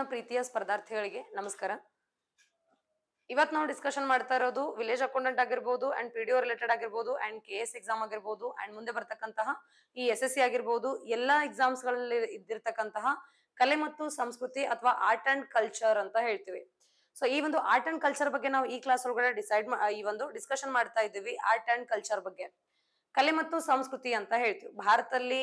ನನ್ನ ಪ್ರೀತಿಯ ಸ್ಪರ್ಧಾರ್ಥಿಗಳಿಗೆ ನಮಸ್ಕಾರ ಇವತ್ತು ನಾವು ಡಿಸ್ಕಷನ್ ಮಾಡ್ತಾ ಇರೋದು ವಿಲೇಜ್ ಅಕೌಂಟೆಂಟ್ ಆಗಿರ್ಬೋದು ಅಂಡ್ ಪಿ ಡಿ ರಿಲೇಟೆಡ್ ಆಗಿರ್ಬೋದು ಅಂಡ್ ಕೆ ಎಸ್ ಎಕ್ಸಾಮ್ ಆಗಿರ್ಬೋದು ಅಂಡ್ ಮುಂದೆ ಬರ್ತಕ್ಕಂತಹ ಈ ಎಸ್ ಎಸ್ ಸಿ ಆಗಿರ್ಬೋದು ಎಲ್ಲಾ ಎಕ್ಸಾಮ್ಸ್ ಗಳಲ್ಲಿ ಇದ್ದಿರ್ತಕ್ಕಂತಹ ಕಲೆ ಮತ್ತು ಸಂಸ್ಕೃತಿ ಅಥವಾ ಆರ್ಟ್ ಅಂಡ್ ಕಲ್ಚರ್ ಅಂತ ಹೇಳ್ತೀವಿ ಸೊ ಈ ಒಂದು ಆರ್ಟ್ ಅಂಡ್ ಕಲ್ಚರ್ ಬಗ್ಗೆ ನಾವು ಈ ಕ್ಲಾಸ್ ಒಳಗಡೆ ಡಿಸೈಡ್ ಈ ಒಂದು ಡಿಸ್ಕಷನ್ ಮಾಡ್ತಾ ಇದ್ದೀವಿ ಆರ್ಟ್ ಅಂಡ್ ಕಲ್ಚರ್ ಬಗ್ಗೆ ಕಲೆ ಮತ್ತು ಸಂಸ್ಕೃತಿ ಅಂತ ಹೇಳ್ತೀವಿ ಭಾರತದಲ್ಲಿ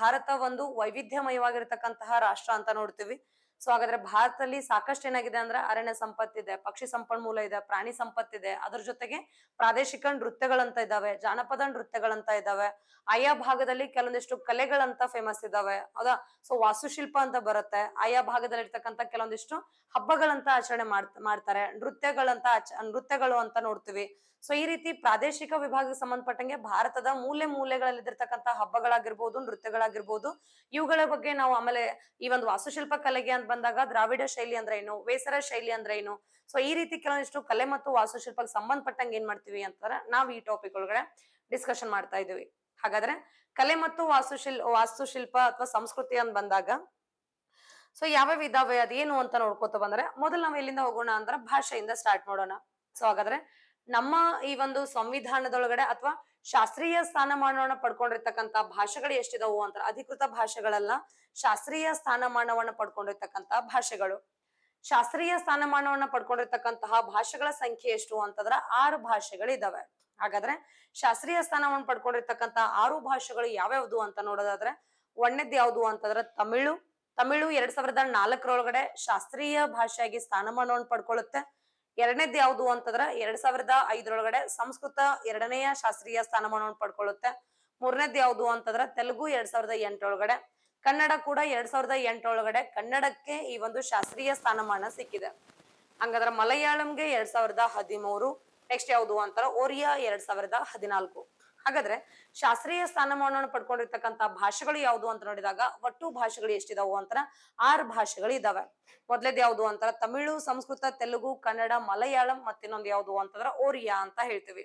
ಭಾರತ ಒಂದು ವೈವಿಧ್ಯಮಯವಾಗಿರ್ತಕ್ಕಂತಹ ರಾಷ್ಟ್ರ ಅಂತ ನೋಡ್ತೀವಿ ಸೊ ಹಾಗಾದ್ರೆ ಭಾರತದಲ್ಲಿ ಸಾಕಷ್ಟು ಏನಾಗಿದೆ ಅಂದ್ರೆ ಅರಣ್ಯ ಸಂಪತ್ತಿದೆ ಪಕ್ಷಿ ಸಂಪನ್ಮೂಲ ಇದೆ ಪ್ರಾಣಿ ಸಂಪತ್ತಿದೆ ಅದ್ರ ಜೊತೆಗೆ ಪ್ರಾದೇಶಿಕ ನೃತ್ಯಗಳಂತ ಇದಾವೆ ಜಾನಪದ ನೃತ್ಯಗಳಂತ ಇದಾವೆ ಆಯಾ ಭಾಗದಲ್ಲಿ ಕೆಲವೊಂದಿಷ್ಟು ಕಲೆಗಳಂತ ಫೇಮಸ್ ಇದಾವೆ ಹೌದಾ ಸೊ ವಾಸ್ತುಶಿಲ್ಪ ಅಂತ ಬರುತ್ತೆ ಆಯಾ ಭಾಗದಲ್ಲಿ ಕೆಲವೊಂದಿಷ್ಟು ಹಬ್ಬಗಳಂತ ಆಚರಣೆ ಮಾಡ್ತಾರೆ ನೃತ್ಯಗಳಂತ ನೃತ್ಯಗಳು ಅಂತ ನೋಡ್ತೀವಿ ಸೊ ಈ ರೀತಿ ಪ್ರಾದೇಶಿಕ ವಿಭಾಗಕ್ಕೆ ಸಂಬಂಧಪಟ್ಟಂಗೆ ಭಾರತದ ಮೂಲೆ ಮೂಲೆಗಳಲ್ಲಿ ಇದ್ದಿರ್ತಕ್ಕಂಥ ಹಬ್ಬಗಳಾಗಿರ್ಬೋದು ನೃತ್ಯಗಳಾಗಿರ್ಬೋದು ಇವುಗಳ ಬಗ್ಗೆ ನಾವು ಆಮೇಲೆ ಈ ಒಂದು ವಾಸ್ತುಶಿಲ್ಪ ಕಲೆಗೆ ಅಂತ ಬಂದಾಗ ದ್ರಾವಿಡ ಶೈಲಿ ಅಂದ್ರೆ ಏನು ವೇಸರ ಶೈಲಿ ಅಂದ್ರೆ ಏನು ಸೊ ಈ ರೀತಿ ಕೆಲವೊಂದಿಷ್ಟು ಕಲೆ ಮತ್ತು ವಾಸ್ತುಶಿಲ್ಪಕ್ಕೆ ಸಂಬಂಧಪಟ್ಟಂಗೆ ಏನ್ ಮಾಡ್ತೀವಿ ಅಂತ ನಾವು ಈ ಟಾಪಿಕ್ ಒಳಗಡೆ ಡಿಸ್ಕಷನ್ ಮಾಡ್ತಾ ಇದೀವಿ ಹಾಗಾದ್ರೆ ಕಲೆ ಮತ್ತು ವಾಸ್ತುಶಿಲ್ ವಾಸ್ತುಶಿಲ್ಪ ಅಥವಾ ಸಂಸ್ಕೃತಿ ಅಂತ ಬಂದಾಗ ಸೊ ಯಾವ್ಯಾವ ಇದಾವೆ ಅದೇನು ಅಂತ ನೋಡ್ಕೋತ ಬಂದ್ರೆ ಮೊದಲು ನಾವು ಎಲ್ಲಿಂದ ಹೋಗೋಣ ಅಂದ್ರೆ ಭಾಷೆಯಿಂದ ಸ್ಟಾರ್ಟ್ ಮಾಡೋಣ ಸೊ ಹಾಗಾದ್ರೆ ನಮ್ಮ ಈ ಒಂದು ಸಂವಿಧಾನದೊಳಗಡೆ ಅಥವಾ ಶಾಸ್ತ್ರೀಯ ಸ್ಥಾನಮಾನವನ್ನು ಪಡ್ಕೊಂಡಿರ್ತಕ್ಕಂಥ ಭಾಷೆಗಳು ಎಷ್ಟಿದಾವು ಅಂತ ಅಧಿಕೃತ ಭಾಷೆಗಳಲ್ಲ ಶಾಸ್ತ್ರೀಯ ಸ್ಥಾನಮಾನವನ್ನು ಪಡ್ಕೊಂಡಿರ್ತಕ್ಕಂತಹ ಭಾಷೆಗಳು ಶಾಸ್ತ್ರೀಯ ಸ್ಥಾನಮಾನವನ್ನು ಪಡ್ಕೊಂಡಿರ್ತಕ್ಕಂತಹ ಭಾಷೆಗಳ ಸಂಖ್ಯೆ ಎಷ್ಟು ಅಂತಂದ್ರೆ ಆರು ಭಾಷೆಗಳಿದಾವೆ ಹಾಗಾದ್ರೆ ಶಾಸ್ತ್ರೀಯ ಸ್ಥಾನವನ್ನು ಪಡ್ಕೊಂಡಿರ್ತಕ್ಕಂತಹ ಆರು ಭಾಷೆಗಳು ಯಾವ್ಯಾವ್ದು ಅಂತ ನೋಡೋದಾದ್ರೆ ಒಂದನೇದ್ ಯಾವುದು ಅಂತಂದ್ರೆ ತಮಿಳು ತಮಿಳು ಎರಡ್ ಸಾವಿರದ ನಾಲ್ಕರೊಳಗಡೆ ಶಾಸ್ತ್ರೀಯ ಭಾಷೆಯಾಗಿ ಸ್ಥಾನಮಾನವನ್ನು ಪಡ್ಕೊಳ್ಳುತ್ತೆ ಎರಡನೇದ್ ಯಾವ್ದು ಅಂತಂದ್ರ ಎರಡ್ ಸಾವಿರದ ಐದರೊಳಗಡೆ ಸಂಸ್ಕೃತ ಎರಡನೆಯ ಶಾಸ್ತ್ರೀಯ ಸ್ಥಾನಮಾನವನ್ನು ಪಡ್ಕೊಳ್ಳುತ್ತೆ ಮೂರನೇದ್ ಯಾವ್ದು ಅಂತಂದ್ರ ತೆಲುಗು ಎರಡ್ ಸಾವಿರದ ಎಂಟರೊಳಗಡೆ ಕನ್ನಡ ಕೂಡ ಎರಡ್ ಸಾವಿರದ ಎಂಟರೊಳಗಡೆ ಕನ್ನಡಕ್ಕೆ ಈ ಒಂದು ಶಾಸ್ತ್ರೀಯ ಸ್ಥಾನಮಾನ ಸಿಕ್ಕಿದೆ ಹಂಗಂದ್ರ ಮಲಯಾಳಂಗೆ ಎರಡ್ ಸಾವಿರದ ಹದಿಮೂರು ನೆಕ್ಸ್ಟ್ ಯಾವ್ದು ಅಂತಾರ ಒರಿಯಾ ಎರಡ್ ಸಾವಿರದ ಹದಿನಾಲ್ಕು ಹಾಗಾದ್ರೆ ಶಾಸ್ತ್ರೀಯ ಸ್ಥಾನಮಾನವನ್ನು ಪಡ್ಕೊಂಡಿರ್ತಕ್ಕಂತ ಭಾಷೆಗಳು ಯಾವುದು ಅಂತ ನೋಡಿದಾಗ ಒಟ್ಟು ಭಾಷೆಗಳು ಎಷ್ಟಿದಾವು ಅಂತ ಆರು ಭಾಷೆಗಳು ಇದಾವೆ ಮೊದ್ಲೇದ್ ಯಾವ್ದು ಅಂತಾರ ತಮಿಳು ಸಂಸ್ಕೃತ ತೆಲುಗು ಕನ್ನಡ ಮಲಯಾಳಂ ಮತ್ತಿನ್ನೊಂದು ಯಾವುದು ಅಂತಂದ್ರೆ ಓರಿಯಾ ಅಂತ ಹೇಳ್ತೀವಿ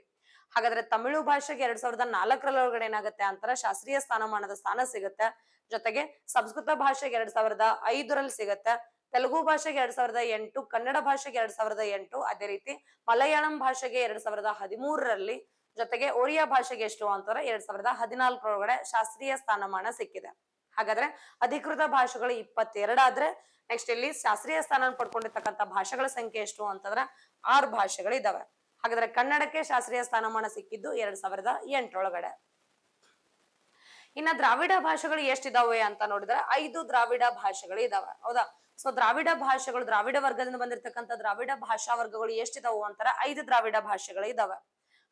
ಹಾಗಾದ್ರೆ ತಮಿಳು ಭಾಷೆಗೆ ಎರಡ್ ಸಾವಿರದ ನಾಲ್ಕರಲ್ಲೊಳಗಡೆ ಏನಾಗುತ್ತೆ ಅಂತಾರ ಶಾಸ್ತ್ರೀಯ ಸ್ಥಾನಮಾನದ ಸ್ಥಾನ ಸಿಗುತ್ತೆ ಜೊತೆಗೆ ಸಂಸ್ಕೃತ ಭಾಷೆಗೆ ಎರಡ್ ಸಾವಿರದ ಐದರಲ್ಲಿ ಸಿಗತ್ತೆ ತೆಲುಗು ಭಾಷೆಗೆ ಎರಡ್ ಸಾವಿರದ ಎಂಟು ಕನ್ನಡ ಭಾಷೆಗೆ ಎರಡ್ ಸಾವಿರದ ಎಂಟು ಅದೇ ರೀತಿ ಮಲಯಾಳಂ ಭಾಷೆಗೆ ಎರಡ್ ಸಾವಿರದ ಹದಿಮೂರರಲ್ಲಿ ಜೊತೆಗೆ ಒರಿಯಾ ಭಾಷೆಗೆ ಎಷ್ಟು ಅಂತಂದ್ರೆ ಎರಡ್ ಸಾವಿರದ ಹದಿನಾಲ್ಕರೊಳಗಡೆ ಶಾಸ್ತ್ರೀಯ ಸ್ಥಾನಮಾನ ಸಿಕ್ಕಿದೆ ಹಾಗಾದ್ರೆ ಅಧಿಕೃತ ಭಾಷೆಗಳು ಇಪ್ಪತ್ತೆರಡಾದ್ರೆ ನೆಕ್ಸ್ಟ್ ಇಲ್ಲಿ ಶಾಸ್ತ್ರೀಯ ಸ್ಥಾನ ಪಡ್ಕೊಂಡಿರ್ತಕ್ಕಂಥ ಭಾಷೆಗಳ ಸಂಖ್ಯೆ ಎಷ್ಟು ಅಂತಂದ್ರೆ ಆರು ಭಾಷೆಗಳು ಹಾಗಾದ್ರೆ ಕನ್ನಡಕ್ಕೆ ಶಾಸ್ತ್ರೀಯ ಸ್ಥಾನಮಾನ ಸಿಕ್ಕಿದ್ದು ಎರಡ್ ಸಾವಿರದ ಎಂಟರೊಳಗಡೆ ಇನ್ನ ದ್ರಾವಿಡ ಭಾಷೆಗಳು ಎಷ್ಟಿದಾವೆ ಅಂತ ನೋಡಿದ್ರೆ ಐದು ದ್ರಾವಿಡ ಭಾಷೆಗಳು ಇದಾವೆ ಹೌದಾ ಸೊ ದ್ರಾವಿಡ ಭಾಷೆಗಳು ದ್ರಾವಿಡ ವರ್ಗದಿಂದ ಬಂದಿರತಕ್ಕಂಥ ದ್ರಾವಿಡ ಭಾಷಾ ವರ್ಗಗಳು ಎಷ್ಟಿದಾವು ಅಂತಾರೆ ಐದು ದ್ರಾವಿಡ ಭಾಷೆಗಳು ಇದಾವೆ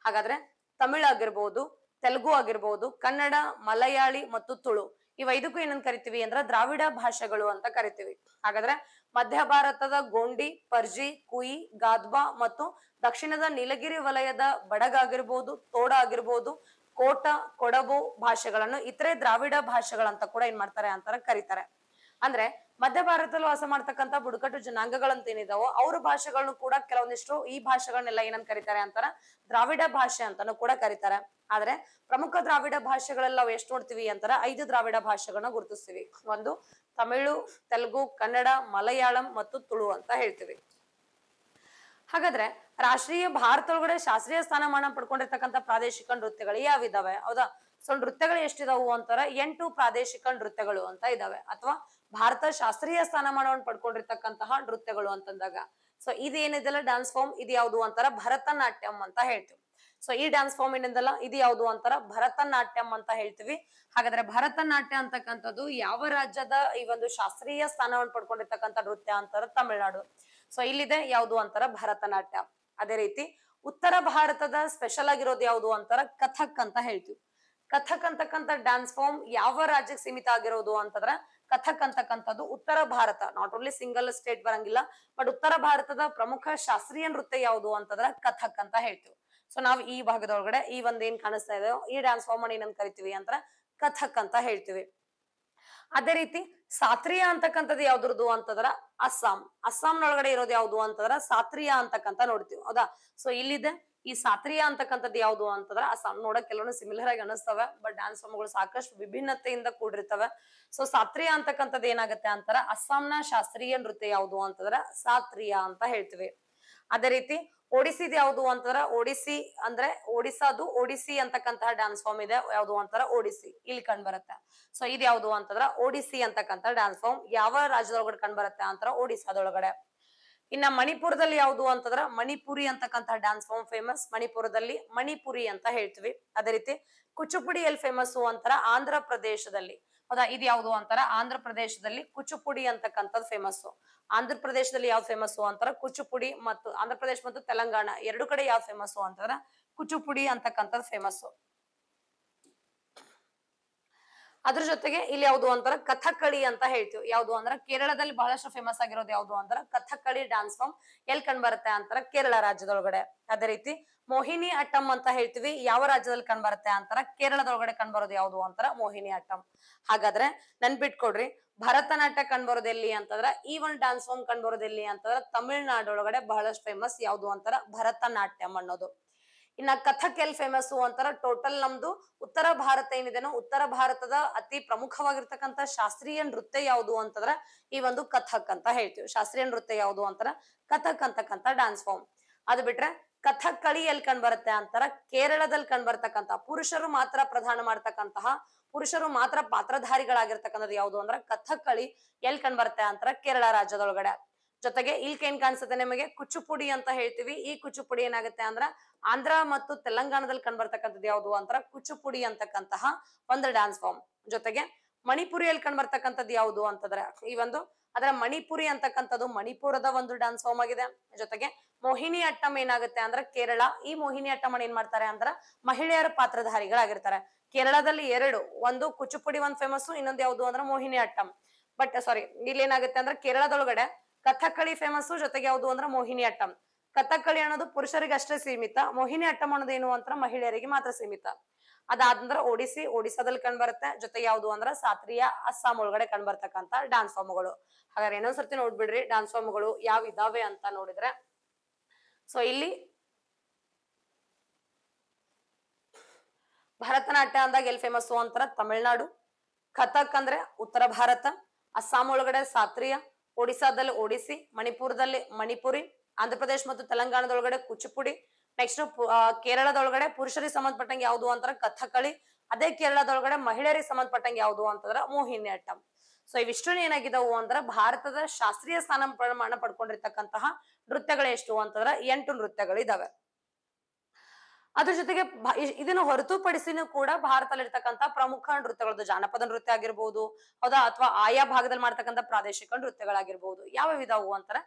ಹಾಗಾದ್ರೆ ತಮಿಳ್ ಆಗಿರ್ಬೋದು ತೆಲುಗು ಆಗಿರ್ಬೋದು ಕನ್ನಡ ಮಲಯಾಳಿ ಮತ್ತು ತುಳು ಇವೈದಕ್ಕೂ ಏನಂತ ಕರಿತೀವಿ ಅಂದ್ರೆ ದ್ರಾವಿಡ ಭಾಷೆಗಳು ಅಂತ ಕರಿತೀವಿ ಹಾಗಾದ್ರೆ ಮಧ್ಯ ಭಾರತದ ಗೋಂಡಿ ಪರ್ಜಿ ಕುಯಿ ಗಾದ್ಬಾ ಮತ್ತು ದಕ್ಷಿಣದ ನೀಲಗಿರಿ ವಲಯದ ಬಡಗ ಆಗಿರ್ಬೋದು ತೋಡ ಆಗಿರ್ಬೋದು ಕೋಟ ಕೊಡಗು ಭಾಷೆಗಳನ್ನು ಇತರೆ ದ್ರಾವಿಡ ಭಾಷೆಗಳಂತ ಕೂಡ ಏನ್ ಮಾಡ್ತಾರೆ ಅಂತ ಕರೀತಾರೆ ಅಂದ್ರೆ ಮಧ್ಯ ಭಾರತದಲ್ಲಿ ವಾಸ ಮಾಡ್ತಕ್ಕಂತ ಬುಡಕಟ್ಟು ಜನಾಂಗಗಳಂತ ಏನಿದಾವೋ ಅವ್ರ ಭಾಷೆಗಳನ್ನು ಕೂಡ ಕೆಲವೊಂದಿಷ್ಟು ಈ ಭಾಷೆಗಳನ್ನೆಲ್ಲ ಏನಂತ ಕರೀತಾರೆ ಅಂತಾರ ದ್ರಾವಿಡ ಭಾಷೆ ಅಂತಾನು ಕೂಡ ಕರೀತಾರೆ ಆದ್ರೆ ಪ್ರಮುಖ ದ್ರಾವಿಡ ಭಾಷೆಗಳೆಲ್ಲ ಎಷ್ಟು ನೋಡ್ತೀವಿ ಅಂತಾರ ಐದು ದ್ರಾವಿಡ ಭಾಷೆಗಳನ್ನ ಗುರುತಿಸ್ತೀವಿ ಒಂದು ತಮಿಳು ತೆಲುಗು ಕನ್ನಡ ಮಲಯಾಳಂ ಮತ್ತು ತುಳು ಅಂತ ಹೇಳ್ತೀವಿ ಹಾಗಾದ್ರೆ ರಾಷ್ಟ್ರೀಯ ಭಾರತ ಒಳಗಡೆ ಶಾಸ್ತ್ರೀಯ ಸ್ಥಾನಮಾನ ಪಡ್ಕೊಂಡಿರ್ತಕ್ಕಂಥ ಪ್ರಾದೇಶಿಕ ನೃತ್ಯಗಳು ಯಾವಿದಾವೆ ಹೌದಾ ಸೊ ನೃತ್ಯಗಳು ಎಷ್ಟಿದಾವು ಅಂತಾರ ಎಂಟು ಪ್ರಾದೇಶಿಕ ನೃತ್ಯಗಳು ಅಂತ ಇದಾವೆ ಅಥವಾ ಭಾರತ ಶಾಸ್ತ್ರೀಯ ಸ್ಥಾನಮಾನವನ್ನು ಪಡ್ಕೊಂಡಿರ್ತಕ್ಕಂತಹ ನೃತ್ಯಗಳು ಅಂತಂದಾಗ ಸೊ ಇದೇನಿದೆಲ್ಲ ಡ್ಯಾನ್ಸ್ ಫಾರ್ಮ್ ಇದು ಯಾವುದು ಅಂತಾರ ಭರತನಾಟ್ಯಂ ಅಂತ ಹೇಳ್ತೀವಿ ಸೊ ಈ ಡ್ಯಾನ್ಸ್ ಫಾರ್ಮ್ ಏನಿದೆಲ್ಲ ಇದು ಯಾವುದು ಅಂತಾರ ಭರತನಾಟ್ಯಂ ಅಂತ ಹೇಳ್ತೀವಿ ಹಾಗಾದ್ರೆ ಭರತನಾಟ್ಯ ಅಂತಕ್ಕಂಥದ್ದು ಯಾವ ರಾಜ್ಯದ ಈ ಒಂದು ಶಾಸ್ತ್ರೀಯ ಸ್ಥಾನವನ್ನು ಪಡ್ಕೊಂಡಿರ್ತಕ್ಕಂಥ ನೃತ್ಯ ಅಂತಾರ ತಮಿಳುನಾಡು ಸೊ ಇಲ್ಲಿದೆ ಯಾವುದು ಅಂತಾರ ಭರತನಾಟ್ಯ ಅದೇ ರೀತಿ ಉತ್ತರ ಭಾರತದ ಸ್ಪೆಷಲ್ ಆಗಿರೋದು ಯಾವುದು ಅಂತಾರ ಕಥಕ್ ಅಂತ ಹೇಳ್ತೀವಿ ಕಥಕ್ ಅಂತಕ್ಕಂಥ ಡ್ಯಾನ್ಸ್ ಫಾರ್ಮ್ ಯಾವ ರಾಜ್ಯಕ್ಕೆ ಸೀಮಿತ ಆಗಿರೋದು ಅಂತಂದ್ರೆ ಕಥಕ್ ಅಂತಕ್ಕಂಥದ್ದು ಉತ್ತರ ಭಾರತ ನಾಟ್ ಓನ್ಲಿ ಸಿಂಗಲ್ ಸ್ಟೇಟ್ ಬರಂಗಿಲ್ಲ ಬಟ್ ಉತ್ತರ ಭಾರತದ ಪ್ರಮುಖ ಶಾಸ್ತ್ರೀಯ ನೃತ್ಯ ಯಾವುದು ಅಂತಂದ್ರೆ ಕಥಕ್ ಅಂತ ಹೇಳ್ತೀವಿ ಸೊ ನಾವು ಈ ಭಾಗದೊಳಗಡೆ ಈ ಒಂದ್ ಏನ್ ಕಾಣಿಸ್ತಾ ಇದೆ ಈ ಡ್ಯಾನ್ಸ್ ಫಾರ್ಮ್ ಅನ್ನ ಏನಂತ ಕರಿತೀವಿ ಅಂತ ಕಥಕ್ ಅಂತ ಹೇಳ್ತೀವಿ ಅದೇ ರೀತಿ ಸಾತ್ರಿಯ ಅಂತಕ್ಕಂಥದ್ದು ಯಾವ್ದ್ರದ್ದು ಅಂತಂದ್ರ ಅಸ್ಸಾಂ ಅಸ್ಸಾಂನೊಳಗಡೆ ಇರೋದು ಯಾವ್ದು ಅಂತಂದ್ರ ಸಾತ್ರಿಯ ಅಂತಕ್ಕಂಥ ನೋಡ್ತೀವಿ ಹೌದಾ ಸೊ ಇಲ್ಲಿದೆ ಈ ಸಾತ್ರಿಯ ಅಂತಕ್ಕಂಥದ್ದು ಯಾವುದು ಅಂತಂದ್ರೆ ಆ ಸಣ್ಣ ನೋಡಕ್ ಕೆಲವೊಂದು ಸಿಮಿಲರ್ ಆಗಿ ಅನಿಸ್ತವೆ ಬಟ್ ಡ್ಯಾನ್ಸ್ ಫಾರ್ಮ್ಗಳು ಸಾಕಷ್ಟು ವಿಭಿನ್ನತೆಯಿಂದ ಕೂಡಿರ್ತವೆ ಸೊ ಸಾತ್ರಿಯ ಅಂತಕ್ಕಂಥದ್ದು ಏನಾಗುತ್ತೆ ಅಂತಾರ ಅಸ್ಸಾಂನ ಶಾಸ್ತ್ರೀಯ ನೃತ್ಯ ಯಾವುದು ಅಂತಂದ್ರೆ ಸಾತ್ರಿಯ ಅಂತ ಹೇಳ್ತೀವಿ ಅದೇ ರೀತಿ ಒಡಿಸಿದ್ ಯಾವುದು ಅಂತಂದ್ರ ಒಡಿಸಿ ಅಂದ್ರೆ ಒಡಿಸಾದು ಒಡಿಸಿ ಅಂತಕ್ಕಂತಹ ಡ್ಯಾನ್ಸ್ ಫಾರ್ಮ್ ಇದೆ ಯಾವುದು ಅಂತಾರ ಒಡಿಸಿ ಇಲ್ಲಿ ಕಂಡ್ ಬರುತ್ತೆ ಸೊ ಇದ್ ಯಾವುದು ಅಂತಂದ್ರ ಒಡಿಸಿ ಅಂತಕ್ಕಂಥ ಡ್ಯಾನ್ಸ್ ಫಾರ್ಮ್ ಯಾವ ರಾಜ್ಯದೊಳಗಡೆ ಕಂಡ್ ಬರುತ್ತೆ ಅಂತಾರ ಒಡಿಸಾದೊಳಗಡೆ ಇನ್ನ ಮಣಿಪುರದಲ್ಲಿ ಯಾವುದು ಅಂತಂದ್ರ ಮಣಿಪುರಿ ಅಂತಕ್ಕಂತಹ ಡ್ಯಾನ್ಸ್ ಫಾರ್ಮ್ ಫೇಮಸ್ ಮಣಿಪುರದಲ್ಲಿ ಮಣಿಪುರಿ ಅಂತ ಹೇಳ್ತೀವಿ ಅದೇ ರೀತಿ ಕುಚುಪುಡಿಯಲ್ಲಿ ಫೇಮಸ್ ಅಂತಾರ ಆಂಧ್ರ ಪ್ರದೇಶದಲ್ಲಿ ಹೌದಾ ಇದು ಯಾವುದು ಅಂತಾರ ಆಂಧ್ರ ಪ್ರದೇಶದಲ್ಲಿ ಕುಚುಪುಡಿ ಅಂತಕ್ಕಂಥದ್ದು ಫೇಮಸ್ ಆಂಧ್ರ ಪ್ರದೇಶದಲ್ಲಿ ಯಾವ್ದು ಫೇಮಸ್ ಅಂತಾರ ಕುಚುಪುಡಿ ಮತ್ತು ಆಂಧ್ರ ಪ್ರದೇಶ ಮತ್ತು ತೆಲಂಗಾಣ ಎರಡು ಕಡೆ ಯಾವ್ದು ಫೇಮಸ್ ಅಂತಂದ್ರ ಕುಚುಪುಡಿ ಅಂತಕ್ಕಂಥದ್ದು ಫೇಮಸ್ ಅದ್ರ ಜೊತೆಗೆ ಇಲ್ಲಿ ಯಾವ್ದು ಅಂತರ ಕಥಕ್ಕಳಿ ಅಂತ ಹೇಳ್ತೀವಿ ಯಾವ್ದು ಅಂದ್ರ ಕೇರಳದಲ್ಲಿ ಬಹಳಷ್ಟು ಫೇಮಸ್ ಆಗಿರೋದು ಯಾವ್ದು ಅಂದ್ರ ಕಥಕ್ಕಳಿ ಡಾನ್ಸ್ ಫಾರ್ಮ್ ಎಲ್ಲಿ ಕಂಡು ಬರುತ್ತೆ ಅಂತಾರ ಕೇರಳ ರಾಜ್ಯದೊಳಗಡೆ ಅದೇ ರೀತಿ ಮೋಹಿನಿ ಅಟ್ಟಂ ಅಂತ ಹೇಳ್ತೀವಿ ಯಾವ ರಾಜ್ಯದಲ್ಲಿ ಕಂಡು ಬರುತ್ತೆ ಅಂತಾರ ಕೇರಳದೊಳಗಡೆ ಕಂಡು ಬರೋದು ಯಾವ್ದು ಅಂತಾರ ಮೋಹಿನಿ ಅಟ್ಟಂ ಹಾಗಾದ್ರೆ ಬಿಟ್ಕೊಡ್ರಿ ಭರತನಾಟ್ಯ ಕಂಡು ಬರೋದು ಎಲ್ಲಿ ಅಂತಂದ್ರ ಈ ಒಂದು ಡಾನ್ಸ್ ಫಾರ್ಮ್ ಕಂಡು ಬರೋದು ಎಲ್ಲಿ ಅಂತಂದ್ರ ತಮಿಳ್ನಾಡೊಳಗಡೆ ಬಹಳಷ್ಟು ಫೇಮಸ್ ಯಾವ್ದು ಅಂತಾರ ಭರತನಾಟ್ಯಂ ಅನ್ನೋದು ಇನ್ನ ಕಥಕ್ ಎಲ್ ಫೇಮಸ್ಸು ಅಂತಾರ ಟೋಟಲ್ ನಮ್ದು ಉತ್ತರ ಭಾರತ ಏನಿದೆನೋ ಉತ್ತರ ಭಾರತದ ಅತಿ ಪ್ರಮುಖವಾಗಿರ್ತಕ್ಕಂಥ ಶಾಸ್ತ್ರೀಯ ನೃತ್ಯ ಯಾವುದು ಅಂತಂದ್ರ ಈ ಒಂದು ಕಥಕ್ ಅಂತ ಹೇಳ್ತೀವಿ ಶಾಸ್ತ್ರೀಯ ನೃತ್ಯ ಯಾವುದು ಅಂತಾರ ಕಥಕ್ ಅಂತಕ್ಕಂಥ ಡಾನ್ಸ್ ಫಾರ್ಮ್ ಅದು ಬಿಟ್ರೆ ಕಥಕ್ಕಳಿ ಎಲ್ಲಿ ಕಂಡ್ ಬರುತ್ತೆ ಅಂತಾರ ಕೇರಳದಲ್ಲಿ ಕಂಡ್ ಬರ್ತಕ್ಕಂತ ಪುರುಷರು ಮಾತ್ರ ಪ್ರಧಾನ ಮಾಡ್ತಕ್ಕಂತಹ ಪುರುಷರು ಮಾತ್ರ ಪಾತ್ರಧಾರಿಗಳಾಗಿರ್ತಕ್ಕಂಥದ್ದು ಯಾವುದು ಅಂದ್ರ ಕಥಕ್ಕಳಿ ಎಲ್ಲಿ ಕಂಡ್ ಬರುತ್ತೆ ಅಂತಾರ ಕೇರಳ ರಾಜ್ಯದೊಳಗಡೆ ಜೊತೆಗೆ ಇಲ್ಕ್ ಏನ್ ಕಾಣಿಸುತ್ತೆ ನಿಮಗೆ ಕುಚ್ಚುಪುಡಿ ಅಂತ ಹೇಳ್ತೀವಿ ಈ ಕುಚ್ಚುಪುಡಿ ಏನಾಗುತ್ತೆ ಅಂದ್ರ ಆಂಧ್ರ ಮತ್ತು ತೆಲಂಗಾಣದಲ್ಲಿ ಬರ್ತಕ್ಕಂಥದ್ದು ಯಾವುದು ಅಂತ ಕುಚ್ಚುಪುಡಿ ಅಂತಕ್ಕಂತಹ ಒಂದು ಡ್ಯಾನ್ಸ್ ಫಾರ್ಮ್ ಜೊತೆಗೆ ಮಣಿಪುರಿಯಲ್ಲಿ ಬರ್ತಕ್ಕಂಥದ್ದು ಯಾವುದು ಅಂತಂದ್ರೆ ಈ ಒಂದು ಅದರ ಮಣಿಪುರಿ ಅಂತಕ್ಕಂಥದ್ದು ಮಣಿಪುರದ ಒಂದು ಡ್ಯಾನ್ಸ್ ಫಾರ್ಮ್ ಆಗಿದೆ ಜೊತೆಗೆ ಮೋಹಿನಿ ಅಟ್ಟಂ ಏನಾಗುತ್ತೆ ಅಂದ್ರೆ ಕೇರಳ ಈ ಮೋಹಿನಿ ಅಟ್ಟಮನ್ ಏನ್ ಮಾಡ್ತಾರೆ ಅಂದ್ರ ಮಹಿಳೆಯರ ಪಾತ್ರಧಾರಿಗಳಾಗಿರ್ತಾರೆ ಕೇರಳದಲ್ಲಿ ಎರಡು ಒಂದು ಕುಚುಪುಡಿ ಒಂದ್ ಫೇಮಸ್ ಇನ್ನೊಂದು ಯಾವುದು ಅಂದ್ರೆ ಮೋಹಿನಿ ಅಟ್ಟಂ ಬಟ್ ಸಾರಿ ಇಲ್ಲಿ ಏನಾಗುತ್ತೆ ಅಂದ್ರೆ ಕೇರಳದೊಳಗಡೆ ಕಥಕ್ಕಳಿ ಫೇಮಸ್ ಜೊತೆಗೆ ಯಾವುದು ಅಂದ್ರೆ ಮೋಹಿನಿ ಅಟ್ಟಂ ಕಥಕ್ಕಳಿ ಅನ್ನೋದು ಪುರುಷರಿಗೆ ಅಷ್ಟೇ ಸೀಮಿತ ಮೋಹಿನಿ ಅಟ್ಟಂ ಅನ್ನೋದು ಏನು ಅಂತ ಮಹಿಳೆಯರಿಗೆ ಮಾತ್ರ ಸೀಮಿತ ಅದಾದಂದ್ರೆ ಒಡಿಸಿ ಒಡಿಸಾದಲ್ಲಿ ಕಂಡ್ ಬರುತ್ತೆ ಜೊತೆಗೆ ಯಾವುದು ಅಂದ್ರೆ ಸಾತ್ರಿಯ ಅಸ್ಸಾಂ ಒಳಗಡೆ ಕಂಡ್ ಬರ್ತಕ್ಕಂತ ಡಾನ್ಸ್ ಫಾರ್ಮ್ಗಳು ಹಾಗಾದ್ರೆ ಇನ್ನೊಂದ್ಸರ್ತಿ ನೋಡ್ಬಿಡ್ರಿ ಡಾನ್ಸ್ ಫಾರ್ಮ್ಗಳು ಯಾವ ಇದಾವೆ ಅಂತ ನೋಡಿದ್ರೆ ಸೊ ಇಲ್ಲಿ ಭರತನಾಟ್ಯ ಅಂದಾಗ ಎಲ್ಲಿ ಫೇಮಸ್ ಅಂತಾರ ತಮಿಳ್ನಾಡು ಕಥಕ್ ಅಂದ್ರೆ ಉತ್ತರ ಭಾರತ ಅಸ್ಸಾಂ ಒಳಗಡೆ ಸಾತ್ರಿಯ ಒಡಿಸಾದಲ್ಲಿ ಒಡಿಸಿ ಮಣಿಪುರದಲ್ಲಿ ಮಣಿಪುರಿ ಆಂಧ್ರಪ್ರದೇಶ ಮತ್ತು ತೆಲಂಗಾಣದೊಳಗಡೆ ಕುಚಿಪುಡಿ ನೆಕ್ಸ್ಟ್ ಕೇರಳದೊಳಗಡೆ ಪುರುಷರಿಗೆ ಸಂಬಂಧಪಟ್ಟಂಗೆ ಯಾವುದು ಅಂತಾರೆ ಕಥಕಳಿ ಅದೇ ಕೇರಳದೊಳಗಡೆ ಮಹಿಳೆಯರಿಗೆ ಸಂಬಂಧಪಟ್ಟಂಗೆ ಯಾವುದು ಅಂತಂದ್ರೆ ಮೋಹಿನಿಯಟ್ಟಂ ಸೊ ಇವಿಷ್ಟು ಏನಾಗಿದ್ದಾವು ಅಂದ್ರೆ ಭಾರತದ ಶಾಸ್ತ್ರೀಯ ಸ್ಥಾನ ಪ್ರಮಾಣ ಪಡ್ಕೊಂಡಿರ್ತಕ್ಕಂತಹ ನೃತ್ಯಗಳು ಎಷ್ಟು ಅಂತಂದ್ರೆ ಎಂಟು ನೃತ್ಯಗಳಿದಾವೆ ಅದ್ರ ಜೊತೆಗೆ ಇದನ್ನು ಹೊರತುಪಡಿಸಿನೂ ಕೂಡ ಭಾರತದಲ್ಲಿರ್ತಕ್ಕಂಥ ಪ್ರಮುಖ ನೃತ್ಯಗಳದ್ದು ಜಾನಪದ ನೃತ್ಯ ಆಗಿರ್ಬೋದು ಹೌದಾ ಅಥವಾ ಆಯಾ ಭಾಗದಲ್ಲಿ ಮಾಡ್ತಕ್ಕಂಥ ಪ್ರಾದೇಶಿಕ ನೃತ್ಯಗಳಾಗಿರ್ಬೋದು ಯಾವ ವಿಧವು ಅಂತಾರೆ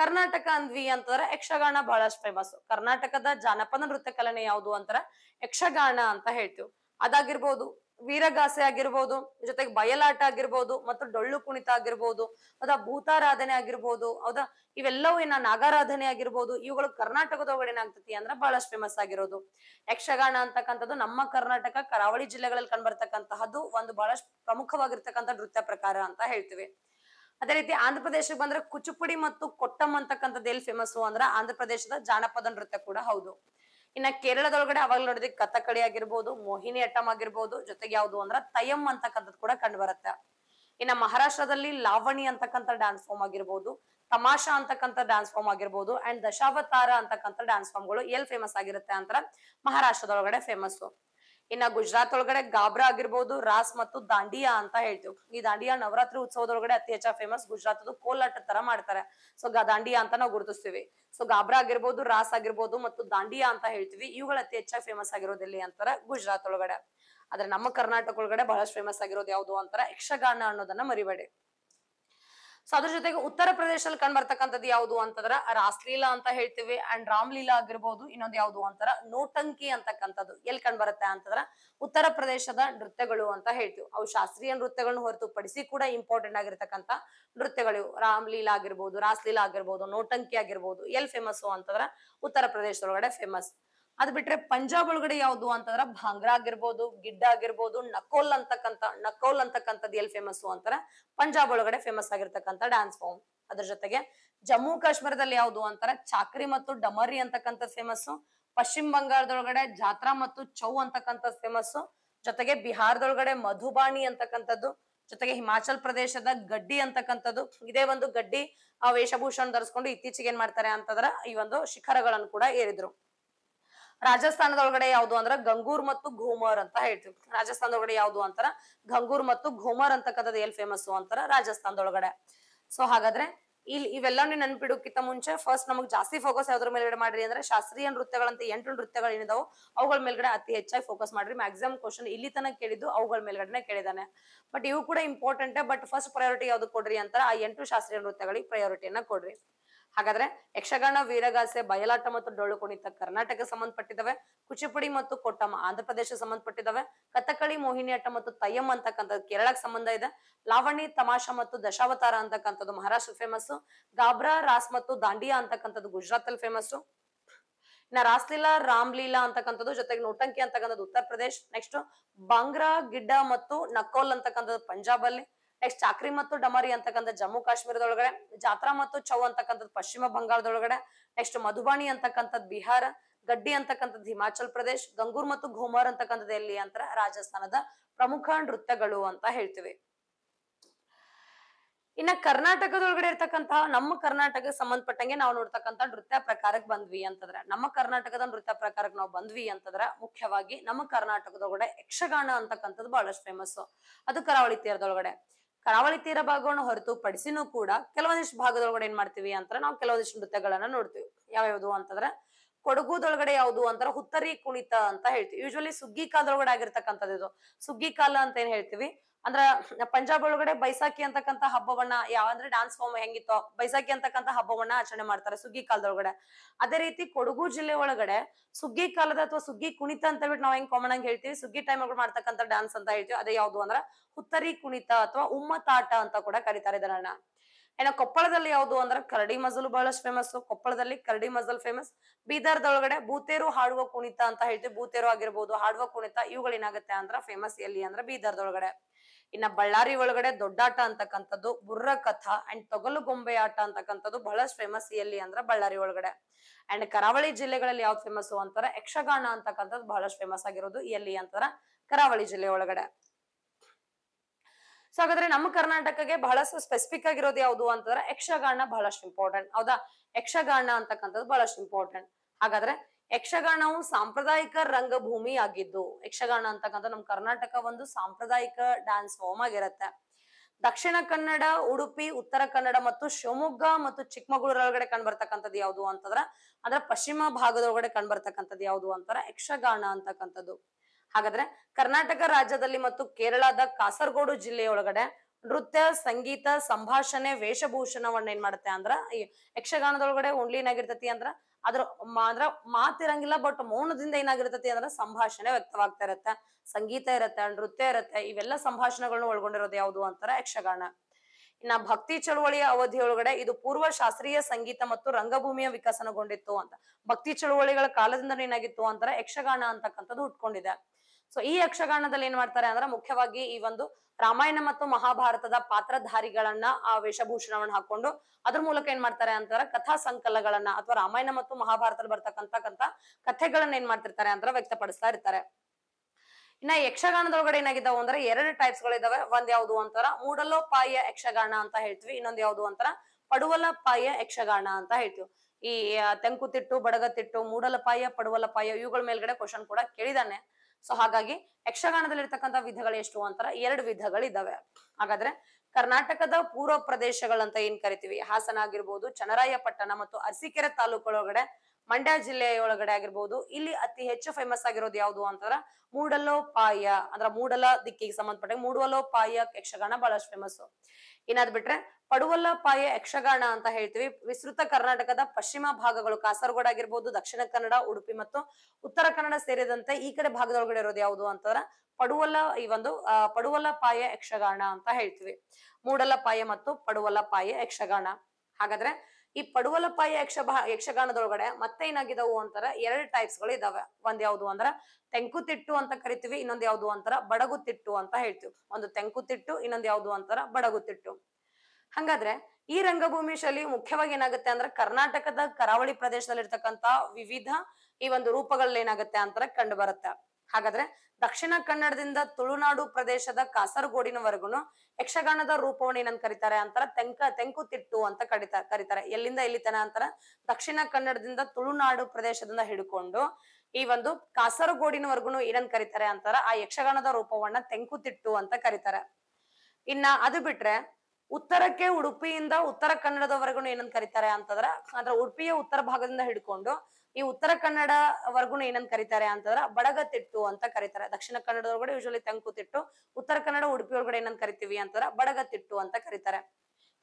ಕರ್ನಾಟಕ ಅಂದ್ವಿ ಅಂತಂದ್ರೆ ಯಕ್ಷಗಾನ ಬಹಳಷ್ಟು ಫೇಮಸ್ ಕರ್ನಾಟಕದ ಜಾನಪದ ನೃತ್ಯ ಕಲನೆ ಯಾವುದು ಅಂತಾರೆ ಯಕ್ಷಗಾನ ಅಂತ ಹೇಳ್ತೀವಿ ಅದಾಗಿರ್ಬೋದು ವೀರಗಾಸೆ ಆಗಿರ್ಬೋದು ಜೊತೆಗೆ ಬಯಲಾಟ ಆಗಿರ್ಬೋದು ಮತ್ತು ಡೊಳ್ಳು ಕುಣಿತ ಆಗಿರ್ಬೋದು ಅಥವಾ ಭೂತಾರಾಧನೆ ಆಗಿರ್ಬೋದು ಹೌದಾ ಇವೆಲ್ಲವೂ ಏನ ನಾಗಾರಾಧನೆ ಆಗಿರ್ಬೋದು ಇವುಗಳು ಕರ್ನಾಟಕದ ಒಳಗಡೆ ಏನಾಗ್ತತಿ ಅಂದ್ರೆ ಬಹಳಷ್ಟು ಫೇಮಸ್ ಆಗಿರೋದು ಯಕ್ಷಗಾನ ಅಂತಕ್ಕಂಥದ್ದು ನಮ್ಮ ಕರ್ನಾಟಕ ಕರಾವಳಿ ಜಿಲ್ಲೆಗಳಲ್ಲಿ ಕಂಡ್ಬರ್ತಕ್ಕಂತಹದ್ದು ಒಂದು ಬಹಳಷ್ಟು ಪ್ರಮುಖವಾಗಿರ್ತಕ್ಕಂಥ ನೃತ್ಯ ಪ್ರಕಾರ ಅಂತ ಹೇಳ್ತೀವಿ ಅದೇ ರೀತಿ ಆಂಧ್ರ ಪ್ರದೇಶಕ್ಕೆ ಬಂದ್ರೆ ಕುಚುಪುಡಿ ಮತ್ತು ಕೊಟ್ಟಂ ಅಂತಕ್ಕಂಥದ್ದು ಎಲ್ಲಿ ಫೇಮಸ್ ಅಂದ್ರೆ ಆಂಧ್ರ ಪ್ರದೇಶದ ಜಾನಪದ ನೃತ್ಯ ಕೂಡ ಹೌದು ಇನ್ನ ಕೇರಳದೊಳಗಡೆ ಅವಾಗ ನೋಡಿದ್ರೆ ಕಥಕಳಿ ಆಗಿರ್ಬೋದು ಮೋಹಿನಿ ಅಟ್ಟಂ ಆಗಿರ್ಬೋದು ಜೊತೆಗೆ ಯಾವುದು ಅಂದ್ರ ತಯಂ ಅಂತಕ್ಕಂಥದ್ದು ಕೂಡ ಕಂಡು ಬರುತ್ತೆ ಇನ್ನ ಮಹಾರಾಷ್ಟ್ರದಲ್ಲಿ ಲಾವಣಿ ಅಂತಕ್ಕಂಥ ಡ್ಯಾನ್ಸ್ ಫಾರ್ಮ್ ಆಗಿರ್ಬೋದು ತಮಾಷಾ ಅಂತಕ್ಕಂಥ ಡ್ಯಾನ್ಸ್ ಫಾರ್ಮ್ ಆಗಿರ್ಬೋದು ಅಂಡ್ ದಶಾವತಾರ ಅಂತಕ್ಕಂಥ ಡ್ಯಾನ್ಸ್ ಫಾರ್ಮ್ ಗಳು ಫೇಮಸ್ ಆಗಿರುತ್ತೆ ಅಂತ ಮಹಾರಾಷ್ಟ್ರದೊಳಗಡೆ ಫೇಮಸ್ ಇನ್ನ ಗುಜರಾತ್ ಒಳಗಡೆ ಗಾಬ್ರಾ ಆಗಿರ್ಬೋದು ರಾಸ್ ಮತ್ತು ದಾಂಡಿಯಾ ಅಂತ ಹೇಳ್ತೀವಿ ಈ ದಾಂಡಿಯಾ ನವರಾತ್ರಿ ಉತ್ಸವದೊಳಗಡೆ ಅತಿ ಹೆಚ್ಚಾಗಿ ಫೇಮಸ್ ಗುಜರಾತ್ ಕೋಲಾಟ ತರ ಮಾಡ್ತಾರೆ ಸೊ ದಾಂಡಿಯಾ ಅಂತ ನಾವು ಗುರುತಿಸ್ತೀವಿ ಸೊ ಗಾಬ್ರಾ ಆಗಿರ್ಬೋದು ರಾಸ್ ಆಗಿರ್ಬೋದು ಮತ್ತು ದಾಂಡಿಯಾ ಅಂತ ಹೇಳ್ತೀವಿ ಇವುಗಳು ಅತಿ ಹೆಚ್ಚಾಗಿ ಫೇಮಸ್ ಆಗಿರೋದಿಲ್ಲಿ ಅಂತಾರೆ ಗುಜರಾತ್ ಒಳಗಡೆ ಆದ್ರೆ ನಮ್ಮ ಕರ್ನಾಟಕ ಒಳಗಡೆ ಬಹಳಷ್ಟು ಫೇಮಸ್ ಆಗಿರೋದು ಯಾವುದು ಅಂತಾರೆ ಯಕ್ಷಗಾನ ಅನ್ನೋದನ್ನ ಮರಿಬೇಡಿ ಸೊ ಅದ್ರ ಜೊತೆಗೆ ಉತ್ತರ ಪ್ರದೇಶದಲ್ಲಿ ಕಂಡು ಬರ್ತಕ್ಕಂಥದ್ದು ಯಾವುದು ಅಂತಂದ್ರ ರಾಸ್ಲೀಲಾ ಅಂತ ಹೇಳ್ತೀವಿ ಅಂಡ್ ರಾಮ್ಲೀಲಾ ಆಗಿರ್ಬೋದು ಇನ್ನೊಂದು ಯಾವುದು ಅಂತಾರ ನೋಟಂಕಿ ಅಂತಕ್ಕಂಥದ್ದು ಎಲ್ಲಿ ಕಂಡು ಬರುತ್ತೆ ಅಂತಂದ್ರ ಉತ್ತರ ಪ್ರದೇಶದ ನೃತ್ಯಗಳು ಅಂತ ಹೇಳ್ತೀವಿ ಅವು ಶಾಸ್ತ್ರೀಯ ನೃತ್ಯಗಳನ್ನ ಹೊರತುಪಡಿಸಿ ಕೂಡ ಇಂಪಾರ್ಟೆಂಟ್ ಆಗಿರ್ತಕ್ಕಂಥ ನೃತ್ಯಗಳು ರಾಮ್ಲೀಲಾ ಆಗಿರ್ಬೋದು ರಾಸ್ಲೀಲಾ ಆಗಿರ್ಬೋದು ನೋಟಂಕಿ ಆಗಿರ್ಬೋದು ಎಲ್ಲಿ ಫೇಮಸ್ ಅಂತಂದ್ರ ಉತ್ತರ ಪ್ರದೇಶದೊಳಗಡೆ ಫೇಮಸ್ ಅದ್ ಬಿಟ್ರೆ ಪಂಜಾಬ್ ಒಳಗಡೆ ಯಾವ್ದು ಅಂತಂದ್ರ ಭಾಂಗ್ರಾ ಆಗಿರ್ಬೋದು ಗಿಡ್ಡ ಆಗಿರ್ಬೋದು ನಕೋಲ್ ಅಂತಕ್ಕಂಥ ನಕೋಲ್ ಅಂತಕ್ಕಂಥದ್ದು ಎಲ್ಲಿ ಫೇಮಸ್ ಅಂತಾರ ಪಂಜಾಬ್ ಒಳಗಡೆ ಫೇಮಸ್ ಆಗಿರ್ತಕ್ಕಂಥ ಡ್ಯಾನ್ಸ್ ಫಾರ್ಮ್ ಅದ್ರ ಜೊತೆಗೆ ಜಮ್ಮು ಕಾಶ್ಮೀರದಲ್ಲಿ ಯಾವ್ದು ಅಂತಾರ ಚಾಕ್ರಿ ಮತ್ತು ಡಮರಿ ಅಂತಕ್ಕಂಥ ಫೇಮಸ್ ಪಶ್ಚಿಮ ಬಂಗಾಳದೊಳಗಡೆ ಜಾತ್ರಾ ಮತ್ತು ಚೌ ಅಂತಕ್ಕಂಥ ಫೇಮಸ್ ಜೊತೆಗೆ ಬಿಹಾರದೊಳಗಡೆ ಮಧುಬಾಣಿ ಅಂತಕ್ಕಂಥದ್ದು ಜೊತೆಗೆ ಹಿಮಾಚಲ್ ಪ್ರದೇಶದ ಗಡ್ಡಿ ಅಂತಕ್ಕಂಥದ್ದು ಇದೇ ಒಂದು ಗಡ್ಡಿ ಆ ವೇಷಭೂಷಣ ಧರಿಸ್ಕೊಂಡು ಇತ್ತೀಚೆಗೆ ಏನ್ ಮಾಡ್ತಾರೆ ಅಂತಂದ್ರ ಈ ಒಂದು ಶಿಖರಗಳನ್ನು ಕೂಡ ಏರಿದ್ರು ರಾಜಸ್ಥಾನದೊಳಗಡೆ ಒಳಗಡೆ ಯಾವ್ದು ಅಂದ್ರ ಗಂಗೂರ್ ಮತ್ತು ಘೂಮರ್ ಅಂತ ಹೇಳ್ತೀವಿ ರಾಜಸ್ಥಾನದೊಳಗಡೆ ಒಳಗಡೆ ಯಾವ್ದು ಅಂತಾರ ಗಂಗೂರ್ ಮತ್ತು ಘೂಮರ್ ಅಂತಕ್ಕಂಥದ್ದು ಎಲ್ ಫೇಮಸ್ ಅಂತಾರ ರಾಜಸ್ಥಾನದೊಳಗಡೆ ಸೊ ಹಾಗಾದ್ರೆ ಇಲ್ಲಿ ಇವೆಲ್ಲ ನೆನ್ಪಿಡೋಕ್ಕಿಂತ ಮುಂಚೆ ಫಸ್ಟ್ ನಮಗ್ ಜಾಸ್ತಿ ಫೋಕಸ್ ಯಾವ್ದ್ರ ಮೇಲ್ಗಡೆ ಮಾಡ್ರಿ ಅಂದ್ರೆ ಶಾಸ್ತ್ರೀಯ ನೃತ್ಯಗಳಂತ ಎಂಟು ನೃತ್ಯಗಳು ಏನಿದಾವೆ ಅವುಗಳ ಮೇಲ್ಗಡೆ ಅತಿ ಹೆಚ್ಚಾಗಿ ಫೋಕಸ್ ಮಾಡ್ರಿ ಮ್ಯಾಕ್ಸಿಮಮ್ ಕ್ವಶನ್ ಇಲ್ಲಿ ತನಕ ಕೇಳಿದ್ದು ಅವುಗಳ ಮೇಲ್ಗಡೆ ಕೇಳಿದಾನೆ ಬಟ್ ಇವು ಕೂಡ ಇಂಪಾರ್ಟೆಂಟ್ ಬಟ್ ಫಸ್ಟ್ ಪ್ರಯಾರಿಟಿ ಯಾವ್ದು ಕೊಡ್ರಿ ಅಂತ ಆ ಎಂಟು ಶಾಸ್ತ್ರೀಯ ನೃತ್ಯಗಳಿಗೆ ಪ್ರಯಾರಿಟಿಯನ್ನ ಕೊಡ್ರಿ ಹಾಗಾದ್ರೆ ಯಕ್ಷಗಾನ ವೀರಗಾಸೆ ಬಯಲಾಟ ಮತ್ತು ಡೊಳ್ಳು ಕುಣಿತ ಕರ್ನಾಟಕ ಸಂಬಂಧಪಟ್ಟಿದ್ದಾವೆ ಕುಚಿಪುಡಿ ಮತ್ತು ಕೊಟ್ಟಮ್ಮ ಆಂಧ್ರ ಪ್ರದೇಶ ಸಂಬಂಧಪಟ್ಟಿದ್ದಾವೆ ಕಥಕಳಿ ಮೋಹಿನಿಯಾಟ ಮತ್ತು ತಯ್ಯಂ ಅಂತಕ್ಕಂಥದ್ದು ಕೇರಳಕ್ಕೆ ಸಂಬಂಧ ಇದೆ ಲಾವಣಿ ತಮಾಷಾ ಮತ್ತು ದಶಾವತಾರ ಅಂತಕ್ಕಂಥದ್ದು ಮಹಾರಾಷ್ಟ್ರ ಫೇಮಸ್ ಗಾಬ್ರಾ ರಾಸ್ ಮತ್ತು ದಾಂಡಿಯಾ ಅಂತಕ್ಕಂಥದ್ದು ಗುಜರಾತ್ ಅಲ್ಲಿ ಫೇಮಸ್ ಇನ್ನ ರಾಸ್ಲೀಲಾ ರಾಮ್ಲೀಲಾ ಅಂತಕ್ಕಂಥದ್ದು ಜೊತೆಗೆ ನೋಟಂಕಿ ಅಂತಕ್ಕಂಥದ್ದು ಉತ್ತರ ಪ್ರದೇಶ ನೆಕ್ಸ್ಟ್ ಬಾಂಗ್ರಾ ಗಿಡ್ಡ ಮತ್ತು ನಕೋಲ್ ಅಂತಕ್ಕಂಥದ್ದು ಪಂಜಾಬ್ ಅಲ್ಲಿ ನೆಕ್ಸ್ಟ್ ಚಾಕ್ರಿ ಮತ್ತು ಡಮರಿ ಅಂತಕ್ಕಂಥ ಜಮ್ಮು ಕಾಶ್ಮೀರದೊಳಗಡೆ ಜಾತ್ರಾ ಮತ್ತು ಚೌ ಅಂತಕ್ಕಂಥದ್ದು ಪಶ್ಚಿಮ ಬಂಗಾಳದೊಳಗಡೆ ನೆಕ್ಸ್ಟ್ ಮಧುಬಾಣಿ ಅಂತಕ್ಕಂಥದ್ದು ಬಿಹಾರ ಗಡ್ಡಿ ಅಂತಕ್ಕಂಥದ್ದು ಹಿಮಾಚಲ್ ಪ್ರದೇಶ್ ಗಂಗೂರ್ ಮತ್ತು ಘೋಮರ್ ಅಂತಕ್ಕಂಥದ್ದು ಎಲ್ಲಿ ಅಂತ ರಾಜಸ್ಥಾನದ ಪ್ರಮುಖ ನೃತ್ಯಗಳು ಅಂತ ಹೇಳ್ತೀವಿ ಇನ್ನ ಕರ್ನಾಟಕದೊಳಗಡೆ ಇರ್ತಕ್ಕಂತಹ ನಮ್ಮ ಕರ್ನಾಟಕ ಸಂಬಂಧಪಟ್ಟಂಗೆ ನಾವು ನೋಡ್ತಕ್ಕಂಥ ನೃತ್ಯ ಪ್ರಕಾರಕ್ಕೆ ಬಂದ್ವಿ ಅಂತಂದ್ರೆ ನಮ್ಮ ಕರ್ನಾಟಕದ ನೃತ್ಯ ಪ್ರಕಾರಕ್ಕೆ ನಾವು ಬಂದ್ವಿ ಅಂತಂದ್ರೆ ಮುಖ್ಯವಾಗಿ ನಮ್ಮ ಕರ್ನಾಟಕದೊಳಗಡೆ ಯಕ್ಷಗಾನ ಅಂತಕ್ಕಂಥದ್ದು ಬಹಳಷ್ಟು ಫೇಮಸ್ ಅದು ಕರಾವಳಿ ತೀರದೊಳಗಡೆ ಕರಾವಳಿ ತೀರ ಭಾಗವನ್ನು ಹೊರತುಪಡಿಸಿನೂ ಕೂಡ ಕೆಲವೊಂದಿಷ್ಟು ಭಾಗದೊಳಗಡೆ ಏನ್ ಮಾಡ್ತೀವಿ ಅಂತ ನಾವು ಕೆಲವೊಂದಿಷ್ಟು ನೃತ್ಯಗಳನ್ನ ನೋಡ್ತೀವಿ ಯಾವ್ಯಾವ್ದು ಅಂತಂದ್ರೆ ಕೊಡಗುದೊಳಗಡೆ ಯಾವ್ದು ಅಂತಾರ ಹುತ್ತರಿ ಕುಣಿತ ಅಂತ ಹೇಳ್ತೀವಿ ಯೂಶಲಿ ಸುಗ್ಗಿ ಕಾಲದೊಳಗಡೆ ಆಗಿರ್ತಕ್ಕಂಥದ್ದು ಇದು ಸುಗ್ಗಿ ಕಾಲ ಅಂತ ಏನ್ ಹೇಳ್ತೀವಿ ಅಂದ್ರ ಪಂಜಾಬ್ ಒಳಗಡೆ ಬೈಸಾಕಿ ಅಂತಕ್ಕಂತ ಹಬ್ಬವನ್ನ ಯಾವ ಅಂದ್ರೆ ಡಾನ್ಸ್ ಫಾರ್ಮ್ ಹೆಂಗಿತ್ತು ಬೈಸಾಕಿ ಅಂತಕ್ಕಂತ ಹಬ್ಬವನ್ನ ಆಚರಣೆ ಮಾಡ್ತಾರೆ ಸುಗ್ಗಿ ಕಾಲದೊಳಗಡೆ ಅದೇ ರೀತಿ ಕೊಡಗು ಜಿಲ್ಲೆ ಒಳಗಡೆ ಸುಗ್ಗಿ ಕಾಲದ ಅಥವಾ ಸುಗ್ಗಿ ಕುಣಿತ ಅಂತ ಬಿಟ್ಟು ನಾವ್ ಹೆಂಗ್ ಕಾಮನ್ ಆಗಿ ಹೇಳ್ತೀವಿ ಸುಗ್ಗಿ ಟೈಮ್ ಒಳಗಡೆ ಮಾಡ್ತಕ್ಕಂಥ ಡಾನ್ಸ್ ಅಂತ ಹೇಳ್ತೀವಿ ಅದೇ ಯಾವ್ದು ಅಂದ್ರ ಹುತ್ತರಿ ಕುಣಿತ ಅಥವಾ ಉಮ್ಮತಾಟ ಅಂತ ಕೂಡ ಕರೀತಾರೆ ಇದನ್ನ ಏನ ಕೊಪ್ಪಳದಲ್ಲಿ ಯಾವ್ದು ಅಂದ್ರೆ ಕರಡಿ ಮಜಲು ಬಹಳಷ್ಟು ಫೇಮಸ್ ಕೊಪ್ಪಳದಲ್ಲಿ ಕರಡಿ ಮಜಲ್ ಫೇಮಸ್ ಬೀದರ್ದೊಳಗಡೆ ಬೂತೇರು ಹಾಡುವ ಕುಣಿತ ಅಂತ ಹೇಳ್ತೀವಿ ಬೂತೇರು ಆಗಿರ್ಬೋದು ಹಾಡುವ ಕುಣಿತ ಏನಾಗುತ್ತೆ ಅಂದ್ರ ಫೇಮಸ್ ಎಲ್ಲಿ ಅಂದ್ರೆ ಬೀದರ್ದೊಳಗಡೆ ಇನ್ನ ಬಳ್ಳಾರಿ ಒಳಗಡೆ ದೊಡ್ಡಾಟ ಅಂತಕ್ಕಂಥದ್ದು ಬುರ್ರ ಕಥಾ ಅಂಡ್ ತೊಗಲು ಗೊಂಬೆ ಆಟ ಅಂತಕ್ಕಂಥದ್ದು ಬಹಳಷ್ಟು ಫೇಮಸ್ ಎಲ್ಲಿ ಅಂದ್ರ ಬಳ್ಳಾರಿ ಒಳಗಡೆ ಅಂಡ್ ಕರಾವಳಿ ಜಿಲ್ಲೆಗಳಲ್ಲಿ ಯಾವ್ದು ಫೇಮಸ್ ಅಂತಾರ ಯಕ್ಷಗಾನ ಅಂತಕ್ಕಂಥದ್ದು ಬಹಳಷ್ಟು ಫೇಮಸ್ ಆಗಿರೋದು ಎಲ್ಲಿ ಅಂತಾರ ಕರಾವಳಿ ಜಿಲ್ಲೆ ಒಳಗಡೆ ಸೊ ಹಾಗಾದ್ರೆ ನಮ್ಮ ಕರ್ನಾಟಕಕ್ಕೆ ಬಹಳಷ್ಟು ಸ್ಪೆಸಿಫಿಕ್ ಆಗಿರೋದು ಯಾವುದು ಅಂತಂದ್ರೆ ಯಕ್ಷಗಾನ ಬಹಳಷ್ಟು ಇಂಪಾರ್ಟೆಂಟ್ ಹೌದಾ ಯಕ್ಷಗಾನ ಅಂತಕ್ಕಂಥದ್ದು ಬಹಳಷ್ಟು ಇಂಪಾರ್ಟೆಂಟ್ ಹಾಗಾದ್ರೆ ಯಕ್ಷಗಾನವು ಸಾಂಪ್ರದಾಯಿಕ ರಂಗಭೂಮಿ ಆಗಿದ್ದು ಯಕ್ಷಗಾನ ಅಂತಕ್ಕಂಥ ನಮ್ಮ ಕರ್ನಾಟಕ ಒಂದು ಸಾಂಪ್ರದಾಯಿಕ ಡ್ಯಾನ್ಸ್ ಫಾರ್ಮ್ ಆಗಿರತ್ತೆ ದಕ್ಷಿಣ ಕನ್ನಡ ಉಡುಪಿ ಉತ್ತರ ಕನ್ನಡ ಮತ್ತು ಶಿವಮೊಗ್ಗ ಮತ್ತು ಚಿಕ್ಕಮಗಳೂರು ಒಳಗಡೆ ಬರ್ತಕ್ಕಂಥದ್ದು ಯಾವುದು ಅಂತಂದ್ರ ಅದ್ರ ಪಶ್ಚಿಮ ಭಾಗದೊಳಗಡೆ ಬರ್ತಕ್ಕಂಥದ್ದು ಯಾವುದು ಅಂತಾರ ಯಕ್ಷಗಾನ ಅಂತಕ್ಕಂಥದ್ದು ಹಾಗಾದ್ರೆ ಕರ್ನಾಟಕ ರಾಜ್ಯದಲ್ಲಿ ಮತ್ತು ಕೇರಳದ ಕಾಸರಗೋಡು ಜಿಲ್ಲೆಯೊಳಗಡೆ ನೃತ್ಯ ಸಂಗೀತ ಸಂಭಾಷಣೆ ವೇಷಭೂಷಣವನ್ನ ಏನ್ ಮಾಡುತ್ತೆ ಅಂದ್ರ ಯಕ್ಷಗಾನದೊಳಗಡೆ ಓನ್ಲಿ ಏನಾಗಿರ್ತತಿ ಅಂದ್ರ ಅದ್ರ ಅಂದ್ರ ಮಾತಿರಂಗಿಲ್ಲ ಬಟ್ ಮೌನದಿಂದ ಏನಾಗಿರ್ತತಿ ಅಂದ್ರ ಸಂಭಾಷಣೆ ವ್ಯಕ್ತವಾಗ್ತಾ ಇರತ್ತೆ ಸಂಗೀತ ಇರತ್ತೆ ನೃತ್ಯ ಇರತ್ತೆ ಇವೆಲ್ಲ ಸಂಭಾಷಣೆಗಳನ್ನ ಒಳಗೊಂಡಿರೋದು ಯಾವುದು ಅಂತಾರ ಯಕ್ಷಗಾನ ಇನ್ನ ಭಕ್ತಿ ಚಳುವಳಿಯ ಅವಧಿಯೊಳಗಡೆ ಇದು ಪೂರ್ವ ಶಾಸ್ತ್ರೀಯ ಸಂಗೀತ ಮತ್ತು ರಂಗಭೂಮಿಯ ವಿಕಸನಗೊಂಡಿತ್ತು ಅಂತ ಭಕ್ತಿ ಚಳುವಳಿಗಳ ಕಾಲದಿಂದ ಏನಾಗಿತ್ತು ಅಂತಾರ ಯಕ್ಷಗಾನ ಅಂತಕ್ಕಂಥದ್ದು ಹುಟ್ಕೊಂಡಿದೆ ಸೊ ಈ ಯಕ್ಷಗಾನದಲ್ಲಿ ಏನ್ ಮಾಡ್ತಾರೆ ಅಂದ್ರೆ ಮುಖ್ಯವಾಗಿ ಈ ಒಂದು ರಾಮಾಯಣ ಮತ್ತು ಮಹಾಭಾರತದ ಪಾತ್ರಧಾರಿಗಳನ್ನ ಆ ವೇಷಭೂಷಣವನ್ನ ಹಾಕೊಂಡು ಅದ್ರ ಮೂಲಕ ಏನ್ ಮಾಡ್ತಾರೆ ಅಂತಾರ ಕಥಾ ಸಂಕಲಗಳನ್ನ ಅಥವಾ ರಾಮಾಯಣ ಮತ್ತು ಮಹಾಭಾರತದಲ್ಲಿ ಬರ್ತಕ್ಕಂತಕ್ಕಂತ ಕಥೆಗಳನ್ನ ಏನ್ ಮಾಡ್ತಿರ್ತಾರೆ ಅಂತ ವ್ಯಕ್ತಪಡಿಸ್ತಾ ಇರ್ತಾರೆ ಇನ್ನ ಯಕ್ಷಗಾನದೊಳಗಡೆ ಏನಾಗಿದ್ದಾವೆ ಅಂದ್ರೆ ಎರಡು ಟೈಪ್ಸ್ ಗಳಿದಾವೆ ಒಂದ್ ಯಾವ್ದು ಅಂತಾರ ಮೂಡಲೋಪಾಯ ಯಕ್ಷಗಾನ ಅಂತ ಹೇಳ್ತೀವಿ ಇನ್ನೊಂದ್ ಯಾವ್ದು ಅಂತಾರ ಪಡುವಲಪಾಯ ಯಕ್ಷಗಾನ ಅಂತ ಹೇಳ್ತೀವಿ ಈ ತೆಂಕುತಿಟ್ಟು ಬಡಗತಿಟ್ಟು ಮೂಡಲಪಾಯ ಪಡುವಲಪಾಯ ಇವುಗಳ ಮೇಲ್ಗಡೆ ಕ್ವಶನ್ ಕೂಡ ಕೇಳಿದಾನೆ ಸೊ ಹಾಗಾಗಿ ಯಕ್ಷಗಾನದಲ್ಲಿರ್ತಕ್ಕಂಥ ಇರ್ತಕ್ಕಂಥ ವಿಧಗಳು ಎಷ್ಟು ಅಂತಾರ ಎರಡು ವಿಧಗಳಿದಾವೆ ಹಾಗಾದ್ರೆ ಕರ್ನಾಟಕದ ಪೂರ್ವ ಪ್ರದೇಶಗಳಂತ ಏನ್ ಕರಿತೀವಿ ಹಾಸನ ಆಗಿರ್ಬೋದು ಚನ್ನರಾಯಪಟ್ಟಣ ಮತ್ತು ಅರಸಿಕೆರೆ ತಾಲೂಕೊಳಗಡೆ ಮಂಡ್ಯ ಜಿಲ್ಲೆಯೊಳಗಡೆ ಆಗಿರ್ಬೋದು ಇಲ್ಲಿ ಅತಿ ಹೆಚ್ಚು ಫೇಮಸ್ ಆಗಿರೋದು ಯಾವುದು ಅಂತಂದ್ರ ಮೂಡಲೋಪಾಯ ಅಂದ್ರ ಮೂಡಲ ದಿಕ್ಕಿಗೆ ಸಂಬಂಧಪಟ್ಟ ಮೂಡಲೋಪಾಯ ಯಕ್ಷಗಾನ ಬಹಳಷ್ಟು ಫೇಮಸ್ ಇನ್ನಾದ್ ಬಿಟ್ರೆ ಪಡುವಲ್ಲಪಾಯ ಯಕ್ಷಗಾನ ಅಂತ ಹೇಳ್ತೀವಿ ವಿಸ್ತೃತ ಕರ್ನಾಟಕದ ಪಶ್ಚಿಮ ಭಾಗಗಳು ಕಾಸರಗೋಡ್ ಆಗಿರ್ಬೋದು ದಕ್ಷಿಣ ಕನ್ನಡ ಉಡುಪಿ ಮತ್ತು ಉತ್ತರ ಕನ್ನಡ ಸೇರಿದಂತೆ ಈ ಕಡೆ ಭಾಗದೊಳಗಡೆ ಇರೋದು ಯಾವುದು ಅಂತಂದ್ರೆ ಪಡುವಲ್ಲ ಈ ಒಂದು ಪಡುವಲ್ಲಪಾಯ ಯಕ್ಷಗಾನ ಅಂತ ಹೇಳ್ತೀವಿ ಮೂಡಲಪಾಯ ಮತ್ತು ಪಡುವಲಪಾಯ ಯಕ್ಷಗಾನ ಹಾಗಾದ್ರೆ ಈ ಪಡುವಲಪಾಯ ಯಕ್ಷ ಯಕ್ಷಗಾನದೊಳಗಡೆ ಮತ್ತೆ ಏನಾಗಿದವು ಅಂತಾರ ಎರಡು ಟೈಪ್ಸ್ ಗಳು ಇದಾವೆ ಒಂದ್ ಯಾವ್ದು ಅಂದ್ರ ತೆಂಕುತಿಟ್ಟು ಅಂತ ಕರಿತೀವಿ ಇನ್ನೊಂದ್ ಯಾವ್ದು ಅಂತಾರ ಬಡಗುತಿಟ್ಟು ಅಂತ ಹೇಳ್ತೀವಿ ಒಂದು ತೆಂಕುತಿಟ್ಟು ಇನ್ನೊಂದ್ ಯಾವ್ದು ಅಂತಾರ ಬಡಗುತಿಟ್ಟು ಹಂಗಾದ್ರೆ ಈ ರಂಗಭೂಮಿ ಶೈಲಿ ಮುಖ್ಯವಾಗಿ ಏನಾಗುತ್ತೆ ಅಂದ್ರೆ ಕರ್ನಾಟಕದ ಕರಾವಳಿ ಪ್ರದೇಶದಲ್ಲಿ ಇರ್ತಕ್ಕಂತ ವಿವಿಧ ಈ ಒಂದು ರೂಪಗಳಲ್ಲಿ ಏನಾಗುತ್ತೆ ಅಂತ ಕಂಡು ಬರುತ್ತೆ ಹಾಗಾದ್ರೆ ದಕ್ಷಿಣ ಕನ್ನಡದಿಂದ ತುಳುನಾಡು ಪ್ರದೇಶದ ಕಾಸರಗೋಡಿನವರೆಗೂ ಯಕ್ಷಗಾನದ ರೂಪವನ್ನು ಏನಂತ ಕರೀತಾರೆ ಅಂತಾರ ತೆಂಕ ತೆಂಕುತಿಟ್ಟು ಅಂತ ಕರಿತಾ ಕರೀತಾರೆ ಎಲ್ಲಿಂದ ಎಲ್ಲಿ ತನ ಅಂತಾರ ದಕ್ಷಿಣ ಕನ್ನಡದಿಂದ ತುಳುನಾಡು ಪ್ರದೇಶದಿಂದ ಹಿಡ್ಕೊಂಡು ಈ ಒಂದು ಕಾಸರಗೋಡಿನವರೆಗೂ ಏನಂತ ಕರೀತಾರೆ ಅಂತಾರ ಆ ಯಕ್ಷಗಾನದ ರೂಪವನ್ನ ತೆಂಕುತಿಟ್ಟು ಅಂತ ಕರೀತಾರೆ ಇನ್ನ ಅದು ಬಿಟ್ರೆ ಉತ್ತರಕ್ಕೆ ಉಡುಪಿಯಿಂದ ಉತ್ತರ ಕನ್ನಡದವರೆಗೂ ಏನಂತ ಕರೀತಾರೆ ಅಂತಂದ್ರ ಅಂದ್ರೆ ಉಡುಪಿಯ ಉತ್ತರ ಭಾಗದಿಂದ ಹಿಡ್ಕೊಂಡು ಈ ಉತ್ತರ ಕನ್ನಡ ವರ್ಗುನ ಏನಂತ ಕರೀತಾರೆ ಅಂತಂದ್ರ ಬಡಗತಿಟ್ಟು ಅಂತ ಕರೀತಾರೆ ದಕ್ಷಿಣ ಕನ್ನಡದೊಳಗಡೆ ಯೂಶಲಿ ತಂಕುತಿಟ್ಟು ಉತ್ತರ ಕನ್ನಡ ಉಡುಪಿ ಒಳಗಡೆ ಏನಂತ ಕರಿತೀವಿ ಅಂತಂದ್ರ ಬಡಗತಿಟ್ಟು ಅಂತ ಕರೀತಾರೆ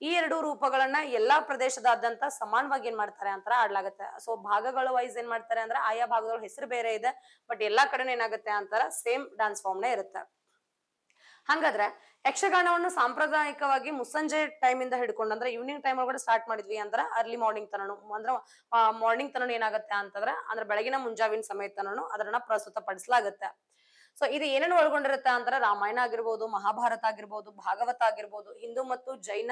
ಈ ಎರಡು ರೂಪಗಳನ್ನ ಎಲ್ಲಾ ಪ್ರದೇಶದಾದ್ಯಂತ ಸಮಾನವಾಗಿ ಏನ್ ಮಾಡ್ತಾರೆ ಅಂತರ ಆಡ್ಲಾಗತ್ತೆ ಸೊ ಭಾಗಗಳ ವೈಸ್ ಏನ್ ಮಾಡ್ತಾರೆ ಅಂದ್ರೆ ಆಯಾ ಭಾಗದೊಳಗೆ ಹೆಸರು ಬೇರೆ ಇದೆ ಬಟ್ ಎಲ್ಲಾ ಕಡೆ ಏನಾಗುತ್ತೆ ಅಂತಾರ ಸೇಮ್ ಡಾನ್ಸ್ ಫಾರ್ಮ್ ಇರುತ್ತೆ ಹಂಗಾದ್ರೆ ಯಕ್ಷಗಾನವನ್ನು ಸಾಂಪ್ರದಾಯಿಕವಾಗಿ ಮುಸ್ಸಂಜೆ ಟೈಮ್ ಇಂದ ಹಿಡ್ಕೊಂಡು ಅಂದ್ರೆ ಈವ್ನಿಂಗ್ ಟೈಮ್ ಒಳಗಡೆ ಸ್ಟಾರ್ಟ್ ಮಾಡಿದ್ವಿ ಅಂದ್ರೆ ಅರ್ಲಿ ಮಾರ್ನಿಂಗ್ ತನನು ಅಂದ್ರೆ ಮಾರ್ನಿಂಗ್ ತನನು ಏನಾಗುತ್ತೆ ಅಂತಂದ್ರೆ ಅಂದ್ರೆ ಬೆಳಗಿನ ಮುಂಜಾವಿನ ಸಮಯ ತನನು ಅದನ್ನ ಪ್ರಸ್ತುತ ಪಡಿಸಲಾಗುತ್ತೆ ಸೊ ಇದು ಏನೇನು ಒಳಗೊಂಡಿರುತ್ತೆ ಅಂದ್ರೆ ರಾಮಾಯಣ ಆಗಿರ್ಬೋದು ಮಹಾಭಾರತ ಆಗಿರ್ಬೋದು ಭಾಗವತ ಆಗಿರ್ಬೋದು ಹಿಂದೂ ಮತ್ತು ಜೈನ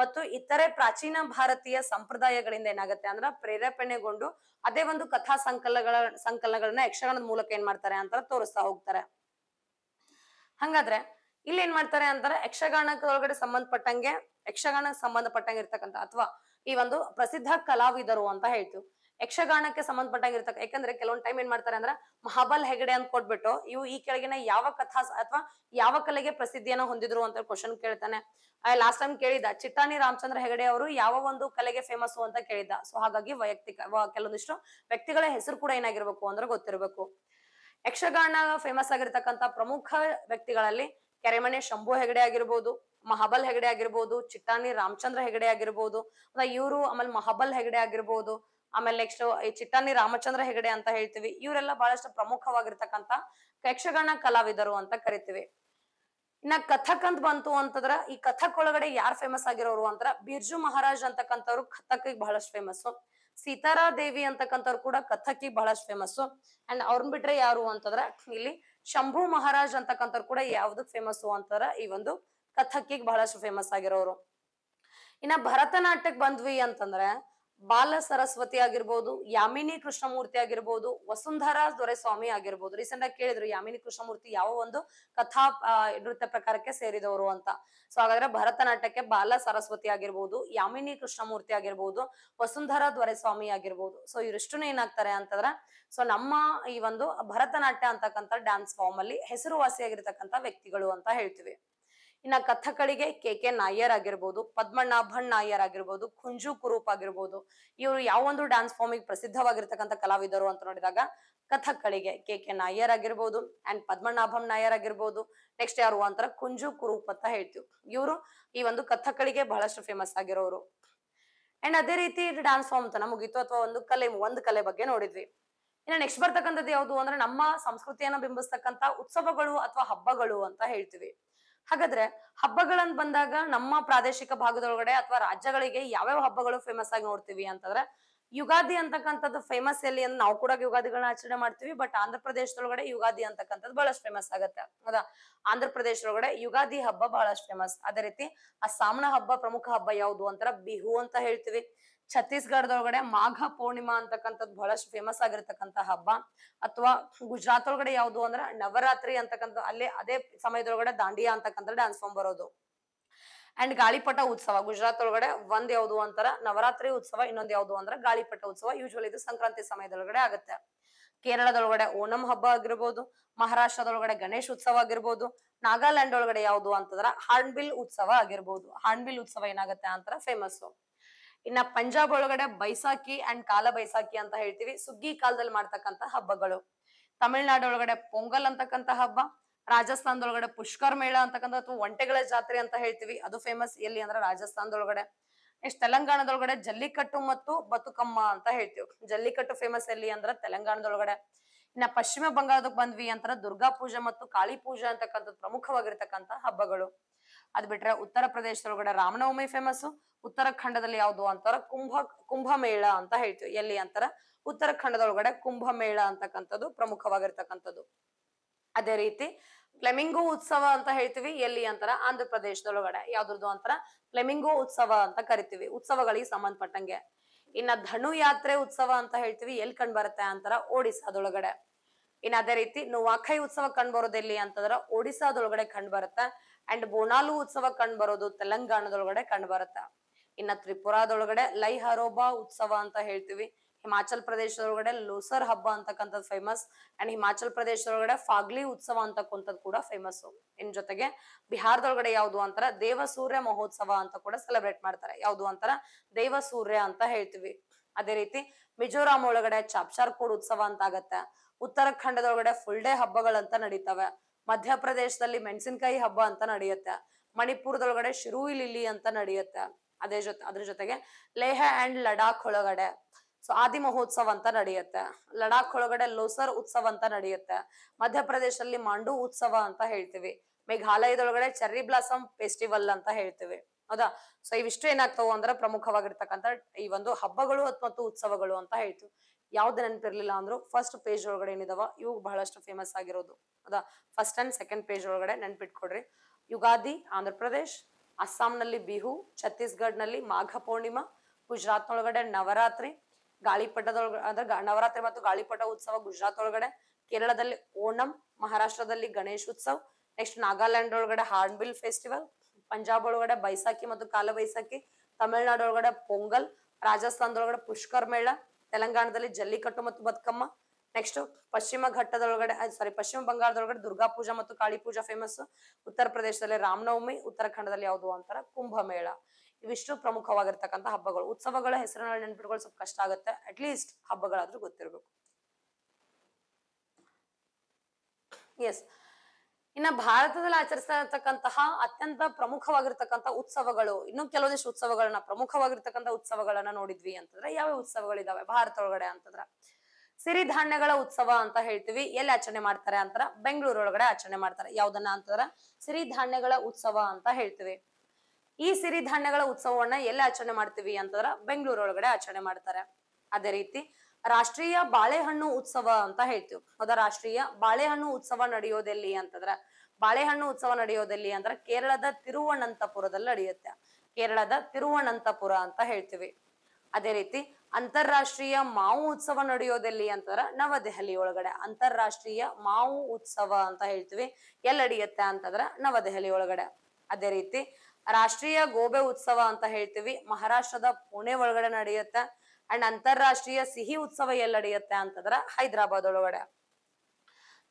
ಮತ್ತು ಇತರೆ ಪ್ರಾಚೀನ ಭಾರತೀಯ ಸಂಪ್ರದಾಯಗಳಿಂದ ಏನಾಗುತ್ತೆ ಅಂದ್ರ ಪ್ರೇರೇಪಣೆಗೊಂಡು ಅದೇ ಒಂದು ಕಥಾ ಸಂಕಲನಗಳ ಸಂಕಲನಗಳನ್ನ ಯಕ್ಷಗಾನದ ಮೂಲಕ ಏನ್ ಮಾಡ್ತಾರೆ ಅಂತ ತೋರಿಸ್ತಾ ಹೋಗ್ತಾರೆ ಹಂಗಾದ್ರೆ ಇಲ್ಲಿ ಏನ್ ಮಾಡ್ತಾರೆ ಅಂತಾರೆ ಯಕ್ಷಗಾನಕ್ಕೊಳಗಡೆ ಒಳಗಡೆ ಸಂಬಂಧಪಟ್ಟಂಗೆ ಯಕ್ಷಗಾನಕ್ಕೆ ಸಂಬಂಧಪಟ್ಟಂಗೆ ಇರ್ತಕ್ಕಂಥ ಅಥವಾ ಈ ಒಂದು ಪ್ರಸಿದ್ಧ ಕಲಾವಿದರು ಅಂತ ಹೇಳ್ತೀವಿ ಯಕ್ಷಗಾನಕ್ಕೆ ಇರ್ತಕ್ಕ ಯಾಕಂದ್ರೆ ಕೆಲವೊಂದ್ ಟೈಮ್ ಏನ್ ಮಾಡ್ತಾರೆ ಅಂದ್ರೆ ಮಹಾಬಲ್ ಹೆಗಡೆ ಅಂತ ಕೊಟ್ಬಿಟ್ಟು ಇವು ಈ ಕೆಳಗಿನ ಯಾವ ಕಥಾ ಅಥವಾ ಯಾವ ಕಲೆಗೆ ಪ್ರಸಿದ್ಧಿಯನ್ನ ಹೊಂದಿದ್ರು ಅಂತ ಕ್ವಶನ್ ಕೇಳ್ತಾನೆ ಲಾಸ್ಟ್ ಟೈಮ್ ಕೇಳಿದ ಚಿಟ್ಟಾಣಿ ರಾಮಚಂದ್ರ ಹೆಗಡೆ ಅವರು ಯಾವ ಒಂದು ಕಲೆಗೆ ಫೇಮಸ್ ಅಂತ ಕೇಳಿದ ಸೊ ಹಾಗಾಗಿ ವೈಯಕ್ತಿಕ ಕೆಲವೊಂದಿಷ್ಟು ವ್ಯಕ್ತಿಗಳ ಹೆಸರು ಕೂಡ ಏನಾಗಿರ್ಬೇಕು ಅಂದ್ರೆ ಗೊತ್ತಿರಬೇಕು ಯಕ್ಷಗಾನ ಫೇಮಸ್ ಆಗಿರ್ತಕ್ಕಂಥ ಪ್ರಮುಖ ವ್ಯಕ್ತಿಗಳಲ್ಲಿ ಕೆರೆಮನೆ ಶಂಭು ಹೆಗಡೆ ಆಗಿರ್ಬೋದು ಮಹಬಲ್ ಹೆಗಡೆ ಆಗಿರ್ಬೋದು ಚಿಟ್ಟಾನಿ ರಾಮಚಂದ್ರ ಹೆಗಡೆ ಆಗಿರ್ಬೋದು ಇವರು ಆಮೇಲೆ ಮಹಬಲ್ ಹೆಗಡೆ ಆಗಿರ್ಬೋದು ಆಮೇಲೆ ನೆಕ್ಸ್ಟ್ ಈ ಚಿಟ್ಟಾನಿ ರಾಮಚಂದ್ರ ಹೆಗಡೆ ಅಂತ ಹೇಳ್ತೀವಿ ಇವರೆಲ್ಲ ಬಹಳಷ್ಟು ಪ್ರಮುಖವಾಗಿರ್ತಕ್ಕಂಥ ಯಕ್ಷಗಾನ ಕಲಾವಿದರು ಅಂತ ಕರಿತೀವಿ ಇನ್ನ ಕಥಕ್ ಅಂತ ಬಂತು ಅಂತಂದ್ರ ಈ ಕಥಕ್ ಒಳಗಡೆ ಯಾರು ಫೇಮಸ್ ಆಗಿರೋರು ಅಂತಂದ್ರ ಬಿರ್ಜು ಮಹಾರಾಜ್ ಅಂತಕ್ಕಂಥವ್ರು ಕಥಕ್ಕಿಗೆ ಬಹಳಷ್ಟು ಫೇಮಸ್ ಸೀತಾರಾ ದೇವಿ ಅಂತಕ್ಕಂಥವ್ರು ಕೂಡ ಕಥಕ್ಕಿಗೆ ಬಹಳಷ್ಟು ಫೇಮಸ್ ಅಂಡ್ ಅವ್ರನ್ ಬಿಟ್ರೆ ಯಾರು ಅಂತಂದ್ರ ಇಲ್ಲಿ ಶಂಭು ಮಹಾರಾಜ್ ಅಂತಕ್ಕಂಥವ್ರು ಕೂಡ ಯಾವ್ದಕ್ ಫೇಮಸ್ ಅಂತಾರ ಈ ಒಂದು ಕಥಕ್ಕಿಗೆ ಬಹಳಷ್ಟು ಫೇಮಸ್ ಆಗಿರೋರು ಇನ್ನ ಭರತನಾಟ್ಯಕ್ ಬಂದ್ವಿ ಅಂತಂದ್ರೆ ಬಾಲ ಸರಸ್ವತಿ ಆಗಿರ್ಬೋದು ಯಾಮಿನಿ ಕೃಷ್ಣಮೂರ್ತಿ ಆಗಿರ್ಬೋದು ವಸುಂಧರಾ ದೊರೆಸ್ವಾಮಿ ಆಗಿರ್ಬೋದು ರೀಸೆಂಟ್ ಆಗಿ ಕೇಳಿದ್ರು ಯಾಮಿನಿ ಕೃಷ್ಣಮೂರ್ತಿ ಯಾವ ಒಂದು ಕಥಾ ನೃತ್ಯ ಪ್ರಕಾರಕ್ಕೆ ಸೇರಿದವರು ಅಂತ ಸೊ ಹಾಗಾದ್ರೆ ಭರತನಾಟ್ಯಕ್ಕೆ ಬಾಲ ಸರಸ್ವತಿ ಆಗಿರ್ಬೋದು ಯಾಮಿನಿ ಕೃಷ್ಣಮೂರ್ತಿ ಆಗಿರ್ಬೋದು ವಸುಂಧರಾ ದೊರೆಸ್ವಾಮಿ ಆಗಿರ್ಬೋದು ಸೊ ಇವರಿಷ್ಟು ಏನಾಗ್ತಾರೆ ಅಂತಂದ್ರೆ ಸೊ ನಮ್ಮ ಈ ಒಂದು ಭರತನಾಟ್ಯ ಅಂತಕ್ಕಂಥ ಡ್ಯಾನ್ಸ್ ಫಾರ್ಮ್ ಅಲ್ಲಿ ಹೆಸರುವಾಸಿಯಾಗಿರ್ತಕ್ಕಂಥ ವ್ಯಕ್ತಿಗಳು ಅಂತ ಹೇಳ್ತೀವಿ ಇನ್ನ ಕಥಕಳಿಗೆ ಕೆ ಕೆ ನಾಯರ್ ಆಗಿರ್ಬೋದು ಪದ್ಮನಾಭನ್ ನಾಯರ್ ಆಗಿರ್ಬೋದು ಕುಂಜು ಕುರೂಪ್ ಆಗಿರ್ಬೋದು ಇವರು ಒಂದು ಡ್ಯಾನ್ಸ್ ಫಾರ್ಮಿಗೆ ಪ್ರಸಿದ್ಧವಾಗಿರ್ತಕ್ಕಂಥ ಕಲಾವಿದರು ಅಂತ ನೋಡಿದಾಗ ಕಥಕ್ಕಳಿಗೆ ಕೆ ಕೆ ನಾಯರ್ ಆಗಿರ್ಬೋದು ಅಂಡ್ ಪದ್ಮನಾಭಂ ನಾಯರ್ ಆಗಿರ್ಬೋದು ನೆಕ್ಸ್ಟ್ ಯಾರು ಅಂತ ಕುಂಜು ಕುರೂಪ್ ಅಂತ ಹೇಳ್ತೀವಿ ಇವರು ಈ ಒಂದು ಕಥಕ್ಕಳಿಗೆ ಬಹಳಷ್ಟು ಫೇಮಸ್ ಆಗಿರೋರು ಅಂಡ್ ಅದೇ ರೀತಿ ಡ್ಯಾನ್ಸ್ ಫಾರ್ಮ್ ಅಂತ ಮುಗಿತು ಅಥವಾ ಒಂದು ಕಲೆ ಒಂದು ಕಲೆ ಬಗ್ಗೆ ನೋಡಿದ್ವಿ ಇನ್ನು ನೆಕ್ಸ್ಟ್ ಬರ್ತಕ್ಕಂಥದ್ದು ಯಾವುದು ಅಂದ್ರೆ ನಮ್ಮ ಸಂಸ್ಕೃತಿಯನ್ನ ಬಿಂಬಿಸ್ತಕ್ಕಂಥ ಉತ್ಸವಗಳು ಅಥವಾ ಹಬ್ಬಗಳು ಅಂತ ಹೇಳ್ತೀವಿ ಹಾಗಾದ್ರೆ ಹಬ್ಬಗಳನ್ನ ಬಂದಾಗ ನಮ್ಮ ಪ್ರಾದೇಶಿಕ ಭಾಗದೊಳಗಡೆ ಅಥವಾ ರಾಜ್ಯಗಳಿಗೆ ಯಾವ್ಯಾವ ಹಬ್ಬಗಳು ಫೇಮಸ್ ಆಗಿ ನೋಡ್ತೀವಿ ಅಂತಂದ್ರೆ ಯುಗಾದಿ ಅಂತಕ್ಕಂಥದ್ದು ಫೇಮಸ್ ಎಲ್ಲಿ ಅಂತ ನಾವು ಕೂಡ ಯುಗಾದಿಗಳನ್ನ ಆಚರಣೆ ಮಾಡ್ತೀವಿ ಬಟ್ ಆಂಧ್ರ ಪ್ರದೇಶದೊಳಗಡೆ ಯುಗಾದಿ ಅಂತಕ್ಕಂಥದ್ದು ಬಹಳಷ್ಟು ಫೇಮಸ್ ಆಗತ್ತೆ ಹೌದಾ ಆಂಧ್ರ ಪ್ರದೇಶದೊಳಗಡೆ ಯುಗಾದಿ ಹಬ್ಬ ಬಹಳಷ್ಟು ಫೇಮಸ್ ಅದೇ ರೀತಿ ಆ ಸಾಮಣ ಹಬ್ಬ ಪ್ರಮುಖ ಹಬ್ಬ ಯಾವುದು ಅಂತಾರ ಬಿಹು ಅಂತ ಹೇಳ್ತೀವಿ ಛತ್ತೀಸ್ಗಢದೊಳಗಡೆ ಮಾಘ ಪೂರ್ಣಿಮಾ ಅಂತಕ್ಕಂಥದ್ದು ಬಹಳಷ್ಟು ಫೇಮಸ್ ಆಗಿರ್ತಕ್ಕಂಥ ಹಬ್ಬ ಅಥವಾ ಗುಜರಾತ್ ಒಳಗಡೆ ಯಾವುದು ಅಂದ್ರೆ ನವರಾತ್ರಿ ಅಂತಕ್ಕಂಥ ಅಲ್ಲಿ ಅದೇ ಸಮಯದೊಳಗಡೆ ದಾಂಡಿಯಾ ಅಂತಕ್ಕಂಥ ಡ್ಯಾನ್ಸ್ ಫಾರ್ಮ್ ಬರೋದು ಅಂಡ್ ಗಾಳಿಪಟ ಉತ್ಸವ ಗುಜರಾತ್ ಒಳಗಡೆ ಒಂದ್ ಯಾವುದು ಅಂತಾರ ನವರಾತ್ರಿ ಉತ್ಸವ ಇನ್ನೊಂದ್ ಯಾವುದು ಅಂದ್ರೆ ಗಾಳಿಪಟ ಉತ್ಸವ ಯೂಶುವಲಿ ಇದು ಸಂಕ್ರಾಂತಿ ಸಮಯದೊಳಗಡೆ ಆಗುತ್ತೆ ಕೇರಳದೊಳಗಡೆ ಓಣಂ ಹಬ್ಬ ಆಗಿರ್ಬೋದು ಮಹಾರಾಷ್ಟ್ರದೊಳಗಡೆ ಗಣೇಶ್ ಉತ್ಸವ ಆಗಿರ್ಬೋದು ನಾಗಾಲ್ಯಾಂಡ್ ಒಳಗಡೆ ಯಾವ್ದು ಅಂತಂದ್ರ ಹಾರ್ನ್ಬಿಲ್ ಉತ್ಸವ ಆಗಿರ್ಬೋದು ಹಾರ್ನ್ಬಿಲ್ ಉತ್ಸವ ಏನಾಗುತ್ತೆ ಅಂತಾರ ಫೇಮಸ್ಸು ಇನ್ನ ಪಂಜಾಬ್ ಒಳಗಡೆ ಬೈಸಾಕಿ ಅಂಡ್ ಕಾಲ ಬೈಸಾಕಿ ಅಂತ ಹೇಳ್ತೀವಿ ಸುಗ್ಗಿ ಕಾಲದಲ್ಲಿ ಮಾಡ್ತಕ್ಕಂತ ಹಬ್ಬಗಳು ತಮಿಳ್ನಾಡು ಒಳಗಡೆ ಪೊಂಗಲ್ ಅಂತಕ್ಕಂತ ಹಬ್ಬ ರಾಜಸ್ಥಾನದೊಳಗಡೆ ಪುಷ್ಕರ್ ಮೇಳ ಅಂತಕ್ಕಂಥ ಅಥವಾ ಒಂಟೆಗಳ ಜಾತ್ರೆ ಅಂತ ಹೇಳ್ತೀವಿ ಅದು ಫೇಮಸ್ ಎಲ್ಲಿ ಅಂದ್ರೆ ರಾಜಸ್ಥಾನದೊಳಗಡೆ ನೆಕ್ಸ್ಟ್ ತೆಲಂಗಾಣದೊಳಗಡೆ ಜಲ್ಲಿಕಟ್ಟು ಮತ್ತು ಬತುಕಮ್ಮ ಅಂತ ಹೇಳ್ತೀವಿ ಜಲ್ಲಿಕಟ್ಟು ಫೇಮಸ್ ಎಲ್ಲಿ ಅಂದ್ರೆ ತೆಲಂಗಾಣದೊಳಗಡೆ ಇನ್ನ ಪಶ್ಚಿಮ ಬಂಗಾಳದಕ್ಕೆ ಬಂದ್ವಿ ಅಂತ ದುರ್ಗಾ ಪೂಜೆ ಮತ್ತು ಕಾಳಿ ಪೂಜೆ ಅಂತಕ್ಕಂಥದ್ದು ಪ್ರಮುಖವಾಗಿರ್ತಕ್ಕಂಥ ಹಬ್ಬಗಳು ಅದ್ ಬಿಟ್ರೆ ಉತ್ತರ ಪ್ರದೇಶದೊಳಗಡೆ ರಾಮನವಮಿ ಫೇಮಸ್ ಉತ್ತರಾಖಂಡದಲ್ಲಿ ಯಾವ್ದು ಅಂತಾರ ಕುಂಭ ಕುಂಭಮೇಳ ಅಂತ ಹೇಳ್ತೀವಿ ಎಲ್ಲಿ ಅಂತಾರ ಉತ್ತರಾಖಂಡದೊಳಗಡೆ ಕುಂಭಮೇಳ ಅಂತಕ್ಕಂಥದ್ದು ಪ್ರಮುಖವಾಗಿರ್ತಕ್ಕಂಥದ್ದು ಅದೇ ರೀತಿ ಫ್ಲೆಮಿಂಗೋ ಉತ್ಸವ ಅಂತ ಹೇಳ್ತೀವಿ ಎಲ್ಲಿ ಅಂತಾರ ಆಂಧ್ರ ಪ್ರದೇಶದೊಳಗಡೆ ಯಾವ್ದ್ರದ್ದು ಅಂತಾರ ಫ್ಲೆಮಿಂಗೋ ಉತ್ಸವ ಅಂತ ಕರಿತೀವಿ ಉತ್ಸವಗಳಿಗೆ ಸಂಬಂಧಪಟ್ಟಂಗೆ ಇನ್ನ ಧನು ಯಾತ್ರೆ ಉತ್ಸವ ಅಂತ ಹೇಳ್ತೀವಿ ಎಲ್ಲಿ ಕಂಡ್ ಬರುತ್ತೆ ಅಂತಾರ ಒಡಿಸ್ಸಾದೊಳಗಡೆ ಇನ್ ಅದೇ ರೀತಿ ನುವಾಖೈ ಉತ್ಸವ ಕಂಡು ಬರೋದೆಲ್ಲಿ ಅಂತಂದ್ರ ಒಡಿಸಾದೊಳಗಡೆ ಕಂಡು ಬರುತ್ತೆ ಅಂಡ್ ಬೋನಾಲು ಉತ್ಸವ ಕಂಡು ಬರೋದು ತೆಲಂಗಾಣದೊಳಗಡೆ ಕಂಡು ಬರುತ್ತ ಇನ್ನ ತ್ರಿಪುರಾದೊಳಗಡೆ ಲೈ ಹರೋಬಾ ಉತ್ಸವ ಅಂತ ಹೇಳ್ತೀವಿ ಹಿಮಾಚಲ್ ಪ್ರದೇಶದೊಳಗಡೆ ಲೋಸರ್ ಹಬ್ಬ ಅಂತಕ್ಕಂಥದ್ದು ಫೇಮಸ್ ಅಂಡ್ ಹಿಮಾಚಲ್ ಪ್ರದೇಶದೊಳಗಡೆ ಫಾಗ್ಲಿ ಉತ್ಸವ ಅಂತಕ್ಕಂಥದ್ದು ಕೂಡ ಫೇಮಸ್ ಇನ್ ಜೊತೆಗೆ ಬಿಹಾರದೊಳಗಡೆ ಯಾವ್ದು ಅಂತಾರ ದೇವ ಸೂರ್ಯ ಮಹೋತ್ಸವ ಅಂತ ಕೂಡ ಸೆಲೆಬ್ರೇಟ್ ಮಾಡ್ತಾರೆ ಯಾವ್ದು ಅಂತಾರ ದೇವ ಸೂರ್ಯ ಅಂತ ಹೇಳ್ತೀವಿ ಅದೇ ರೀತಿ ಮಿಜೋರಾಂ ಒಳಗಡೆ ಚಾಪ್ಚಾರ್ ಉತ್ಸವ ಅಂತ ಆಗತ್ತೆ ಉತ್ತರಾಖಂಡದೊಳಗಡೆ ಫುಲ್ ಡೇ ಹಬ್ಬಗಳಂತ ನಡೀತವೆ ಮಧ್ಯಪ್ರದೇಶದಲ್ಲಿ ಮೆಣಸಿನಕಾಯಿ ಹಬ್ಬ ಅಂತ ನಡೆಯುತ್ತೆ ಮಣಿಪುರದೊಳಗಡೆ ಶಿರು ಅಂತ ನಡೆಯುತ್ತೆ ಅದೇ ಜೊತೆ ಅದ್ರ ಜೊತೆಗೆ ಲೇಹ ಅಂಡ್ ಲಡಾಖ್ ಒಳಗಡೆ ಸೊ ಆದಿ ಮಹೋತ್ಸವ ಅಂತ ನಡೆಯುತ್ತೆ ಲಡಾಖ್ ಒಳಗಡೆ ಲೋಸರ್ ಉತ್ಸವ ಅಂತ ನಡೆಯುತ್ತೆ ಮಧ್ಯಪ್ರದೇಶದಲ್ಲಿ ಮಾಂಡು ಉತ್ಸವ ಅಂತ ಹೇಳ್ತೀವಿ ಮೇಘಾಲಯದೊಳಗಡೆ ಚೆರ್ರಿ ಬ್ಲಾಸಮ್ ಫೆಸ್ಟಿವಲ್ ಅಂತ ಹೇಳ್ತೀವಿ ಹೌದಾ ಸೊ ಇವಿಷ್ಟು ಏನಾಗ್ತಾವ ಅಂದ್ರೆ ಪ್ರಮುಖವಾಗಿರ್ತಕ್ಕಂಥ ಈ ಒಂದು ಹಬ್ಬಗಳು ಮತ್ತು ಉತ್ಸವಗಳು ಅಂತ ಹೇಳ್ತೀವಿ ಯಾವ್ದು ನೆನಪಿರ್ಲಿಲ್ಲ ಅಂದ್ರು ಫಸ್ಟ್ ಪೇಜ್ ಒಳಗಡೆ ಏನಿದಾವ ಇವು ಬಹಳಷ್ಟು ಫೇಮಸ್ ಆಗಿರೋದು ಅದ ಫಸ್ಟ್ ಅಂಡ್ ಸೆಕೆಂಡ್ ಪೇಜ್ ಒಳಗಡೆ ನೆನ್ಪಿಟ್ಕೊಡ್ರಿ ಯುಗಾದಿ ಆಂಧ್ರ ಪ್ರದೇಶ್ ಅಸ್ಸಾಂನಲ್ಲಿ ಬಿಹು ಛತ್ತೀಸ್ಗಢನಲ್ಲಿ ಮಾಘ ಪೂರ್ಣಿಮಾ ಗುಜರಾತ್ ಒಳಗಡೆ ನವರಾತ್ರಿ ಗಾಳಿಪಟದೊಳಗಡೆ ಅಂದ್ರೆ ನವರಾತ್ರಿ ಮತ್ತು ಗಾಳಿಪಟ ಉತ್ಸವ ಗುಜರಾತ್ ಒಳಗಡೆ ಕೇರಳದಲ್ಲಿ ಓಣಂ ಮಹಾರಾಷ್ಟ್ರದಲ್ಲಿ ಗಣೇಶ್ ಉತ್ಸವ ನೆಕ್ಸ್ಟ್ ನಾಗಾಲ್ಯಾಂಡ್ ಒಳಗಡೆ ಹಾರ್ನ್ಬಿಲ್ ಫೆಸ್ಟಿವಲ್ ಪಂಜಾಬ್ ಒಳಗಡೆ ಬೈಸಾಖಿ ಮತ್ತು ಕಾಲ ಬೈಸಾಖಿ ತಮಿಳ್ನಾಡು ಒಳಗಡೆ ಪೊಂಗಲ್ ರಾಜಸ್ಥಾನದೊಳಗಡೆ ಪುಷ್ಕರ್ ಮೇಳ ತೆಲಂಗಾಣದಲ್ಲಿ ಜಲ್ಲಿಕಟ್ಟು ಮತ್ತು ಬದುಕಮ್ಮ ನೆಕ್ಸ್ಟ್ ಪಶ್ಚಿಮ ಘಟ್ಟದೊಳಗಡೆ ಸಾರಿ ಪಶ್ಚಿಮ ಬಂಗಾಳದೊಳಗಡೆ ದುರ್ಗಾ ಪೂಜಾ ಮತ್ತು ಕಾಳಿ ಪೂಜಾ ಫೇಮಸ್ ಉತ್ತರ ಪ್ರದೇಶದಲ್ಲಿ ರಾಮನವಮಿ ಉತ್ತರಾಖಂಡದಲ್ಲಿ ಯಾವುದು ಅಂತಾರ ಕುಂಭಮೇಳ ಇವಿಷ್ಟು ಪ್ರಮುಖವಾಗಿರ್ತಕ್ಕಂಥ ಹಬ್ಬಗಳು ಉತ್ಸವಗಳ ಹೆಸರಿನಲ್ಲಿ ನೆನಪಿಟ್ಕೊಳ್ಳಿ ಸ್ವಲ್ಪ ಕಷ್ಟ ಆಗುತ್ತೆ ಅಟ್ ಲೀಸ್ಟ್ ಹಬ್ಬಗಳಾದ್ರೂ ಗೊತ್ತಿರಬೇಕು ಎಸ್ ಇನ್ನ ಭಾರತದಲ್ಲಿ ಆಚರಿಸ್ತಾ ಅತ್ಯಂತ ಪ್ರಮುಖವಾಗಿರ್ತಕ್ಕಂಥ ಉತ್ಸವಗಳು ಇನ್ನು ಕೆಲವೊಂದಿಷ್ಟು ಉತ್ಸವಗಳನ್ನ ಪ್ರಮುಖವಾಗಿರ್ತಕ್ಕಂಥ ಉತ್ಸವಗಳನ್ನ ನೋಡಿದ್ವಿ ಅಂತಂದ್ರೆ ಯಾವ ಉತ್ಸವಗಳಿದಾವೆ ಭಾರತ ಒಳಗಡೆ ಅಂತಂದ್ರ ಸಿರಿಧಾನ್ಯಗಳ ಉತ್ಸವ ಅಂತ ಹೇಳ್ತೀವಿ ಎಲ್ಲಿ ಆಚರಣೆ ಮಾಡ್ತಾರೆ ಅಂತಾರ ಬೆಂಗಳೂರೊಳಗಡೆ ಆಚರಣೆ ಮಾಡ್ತಾರೆ ಯಾವ್ದನ್ನ ಅಂತಂದ್ರ ಸಿರಿಧಾನ್ಯಗಳ ಉತ್ಸವ ಅಂತ ಹೇಳ್ತೀವಿ ಈ ಸಿರಿಧಾನ್ಯಗಳ ಉತ್ಸವವನ್ನ ಎಲ್ಲಿ ಆಚರಣೆ ಮಾಡ್ತೀವಿ ಅಂತಂದ್ರ ಒಳಗಡೆ ಆಚರಣೆ ಮಾಡ್ತಾರೆ ಅದೇ ರೀತಿ ರಾಷ್ಟ್ರೀಯ ಬಾಳೆಹಣ್ಣು ಉತ್ಸವ ಅಂತ ಹೇಳ್ತೀವಿ ಹೌದಾ ರಾಷ್ಟ್ರೀಯ ಬಾಳೆಹಣ್ಣು ಉತ್ಸವ ನಡೆಯೋದೆಲ್ಲಿ ಅಂತಂದ್ರ ಬಾಳೆಹಣ್ಣು ಉತ್ಸವ ನಡೆಯೋದೆಲ್ಲಿ ಅಂದ್ರ ಕೇರಳದ ತಿರುವನಂತಪುರದಲ್ಲಿ ನಡೆಯುತ್ತೆ ಕೇರಳದ ತಿರುವನಂತಪುರ ಅಂತ ಹೇಳ್ತೀವಿ ಅದೇ ರೀತಿ ಅಂತಾರಾಷ್ಟ್ರೀಯ ಮಾವು ಉತ್ಸವ ನಡೆಯೋದೆಲ್ಲಿ ಅಂತಂದ್ರ ನವದೆಹಲಿ ಒಳಗಡೆ ಅಂತಾರಾಷ್ಟ್ರೀಯ ಮಾವು ಉತ್ಸವ ಅಂತ ಹೇಳ್ತೀವಿ ನಡೆಯುತ್ತೆ ಅಂತಂದ್ರ ನವದೆಹಲಿ ಒಳಗಡೆ ಅದೇ ರೀತಿ ರಾಷ್ಟ್ರೀಯ ಗೋಬೆ ಉತ್ಸವ ಅಂತ ಹೇಳ್ತೀವಿ ಮಹಾರಾಷ್ಟ್ರದ ಪುಣೆ ಒಳಗಡೆ ನಡೆಯುತ್ತೆ ಅಂಡ್ ಅಂತಾರಾಷ್ಟ್ರೀಯ ಸಿಹಿ ಉತ್ಸವ ಎಲ್ಲಿ ನಡೆಯುತ್ತೆ ಅಂತಂದ್ರ ಹೈದರಾಬಾದ್ ಒಳಗಡೆ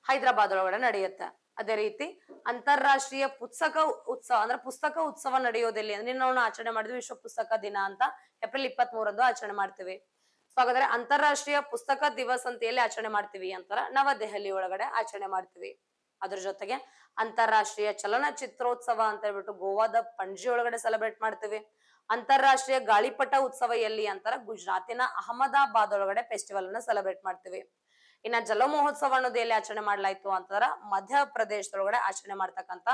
ಹೈದರಾಬಾದ್ ಒಳಗಡೆ ನಡೆಯುತ್ತೆ ಅದೇ ರೀತಿ ಅಂತಾರಾಷ್ಟ್ರೀಯ ಪುಸ್ತಕ ಉತ್ಸವ ಅಂದ್ರೆ ಪುಸ್ತಕ ಉತ್ಸವ ನಡೆಯೋದಿಲ್ಲ ಅಂದ್ರೆ ನಾವು ಆಚರಣೆ ಮಾಡಿದ್ವಿ ವಿಶ್ವ ಪುಸ್ತಕ ದಿನ ಅಂತ ಏಪ್ರಿಲ್ ಇಪ್ಪತ್ ಮೂರಂದು ಆಚರಣೆ ಮಾಡ್ತೀವಿ ಸೊ ಹಾಗಾದ್ರೆ ಅಂತಾರಾಷ್ಟ್ರೀಯ ಪುಸ್ತಕ ದಿವಸ್ ಅಂತ ಎಲ್ಲಿ ಆಚರಣೆ ಮಾಡ್ತೀವಿ ಅಂತಾರ ನವದೆಹಲಿ ಒಳಗಡೆ ಆಚರಣೆ ಮಾಡ್ತೀವಿ ಅದ್ರ ಜೊತೆಗೆ ಅಂತಾರಾಷ್ಟ್ರೀಯ ಚಲನಚಿತ್ರೋತ್ಸವ ಅಂತ ಹೇಳ್ಬಿಟ್ಟು ಗೋವಾದ ಪಂಜಿ ಒಳಗಡೆ ಸೆಲೆಬ್ರೇಟ್ ಮಾಡ್ತೀವಿ ಅಂತಾರಾಷ್ಟ್ರೀಯ ಗಾಳಿಪಟ ಉತ್ಸವ ಎಲ್ಲಿ ಅಂತರ ಗುಜರಾತಿನ ಅಹಮದಾಬಾದ್ ಒಳಗಡೆ ಫೆಸ್ಟಿವಲ್ ಅನ್ನ ಸೆಲೆಬ್ರೇಟ್ ಮಾಡ್ತೀವಿ ಇನ್ನ ಜಲ ಮಹೋತ್ಸವ ಅನ್ನೋದು ಎಲ್ಲಿ ಆಚರಣೆ ಮಾಡ್ಲಾಯ್ತು ಅಂತಂದ್ರ ಮಧ್ಯಪ್ರದೇಶದೊಳಗಡೆ ಆಚರಣೆ ಮಾಡ್ತಕ್ಕಂತ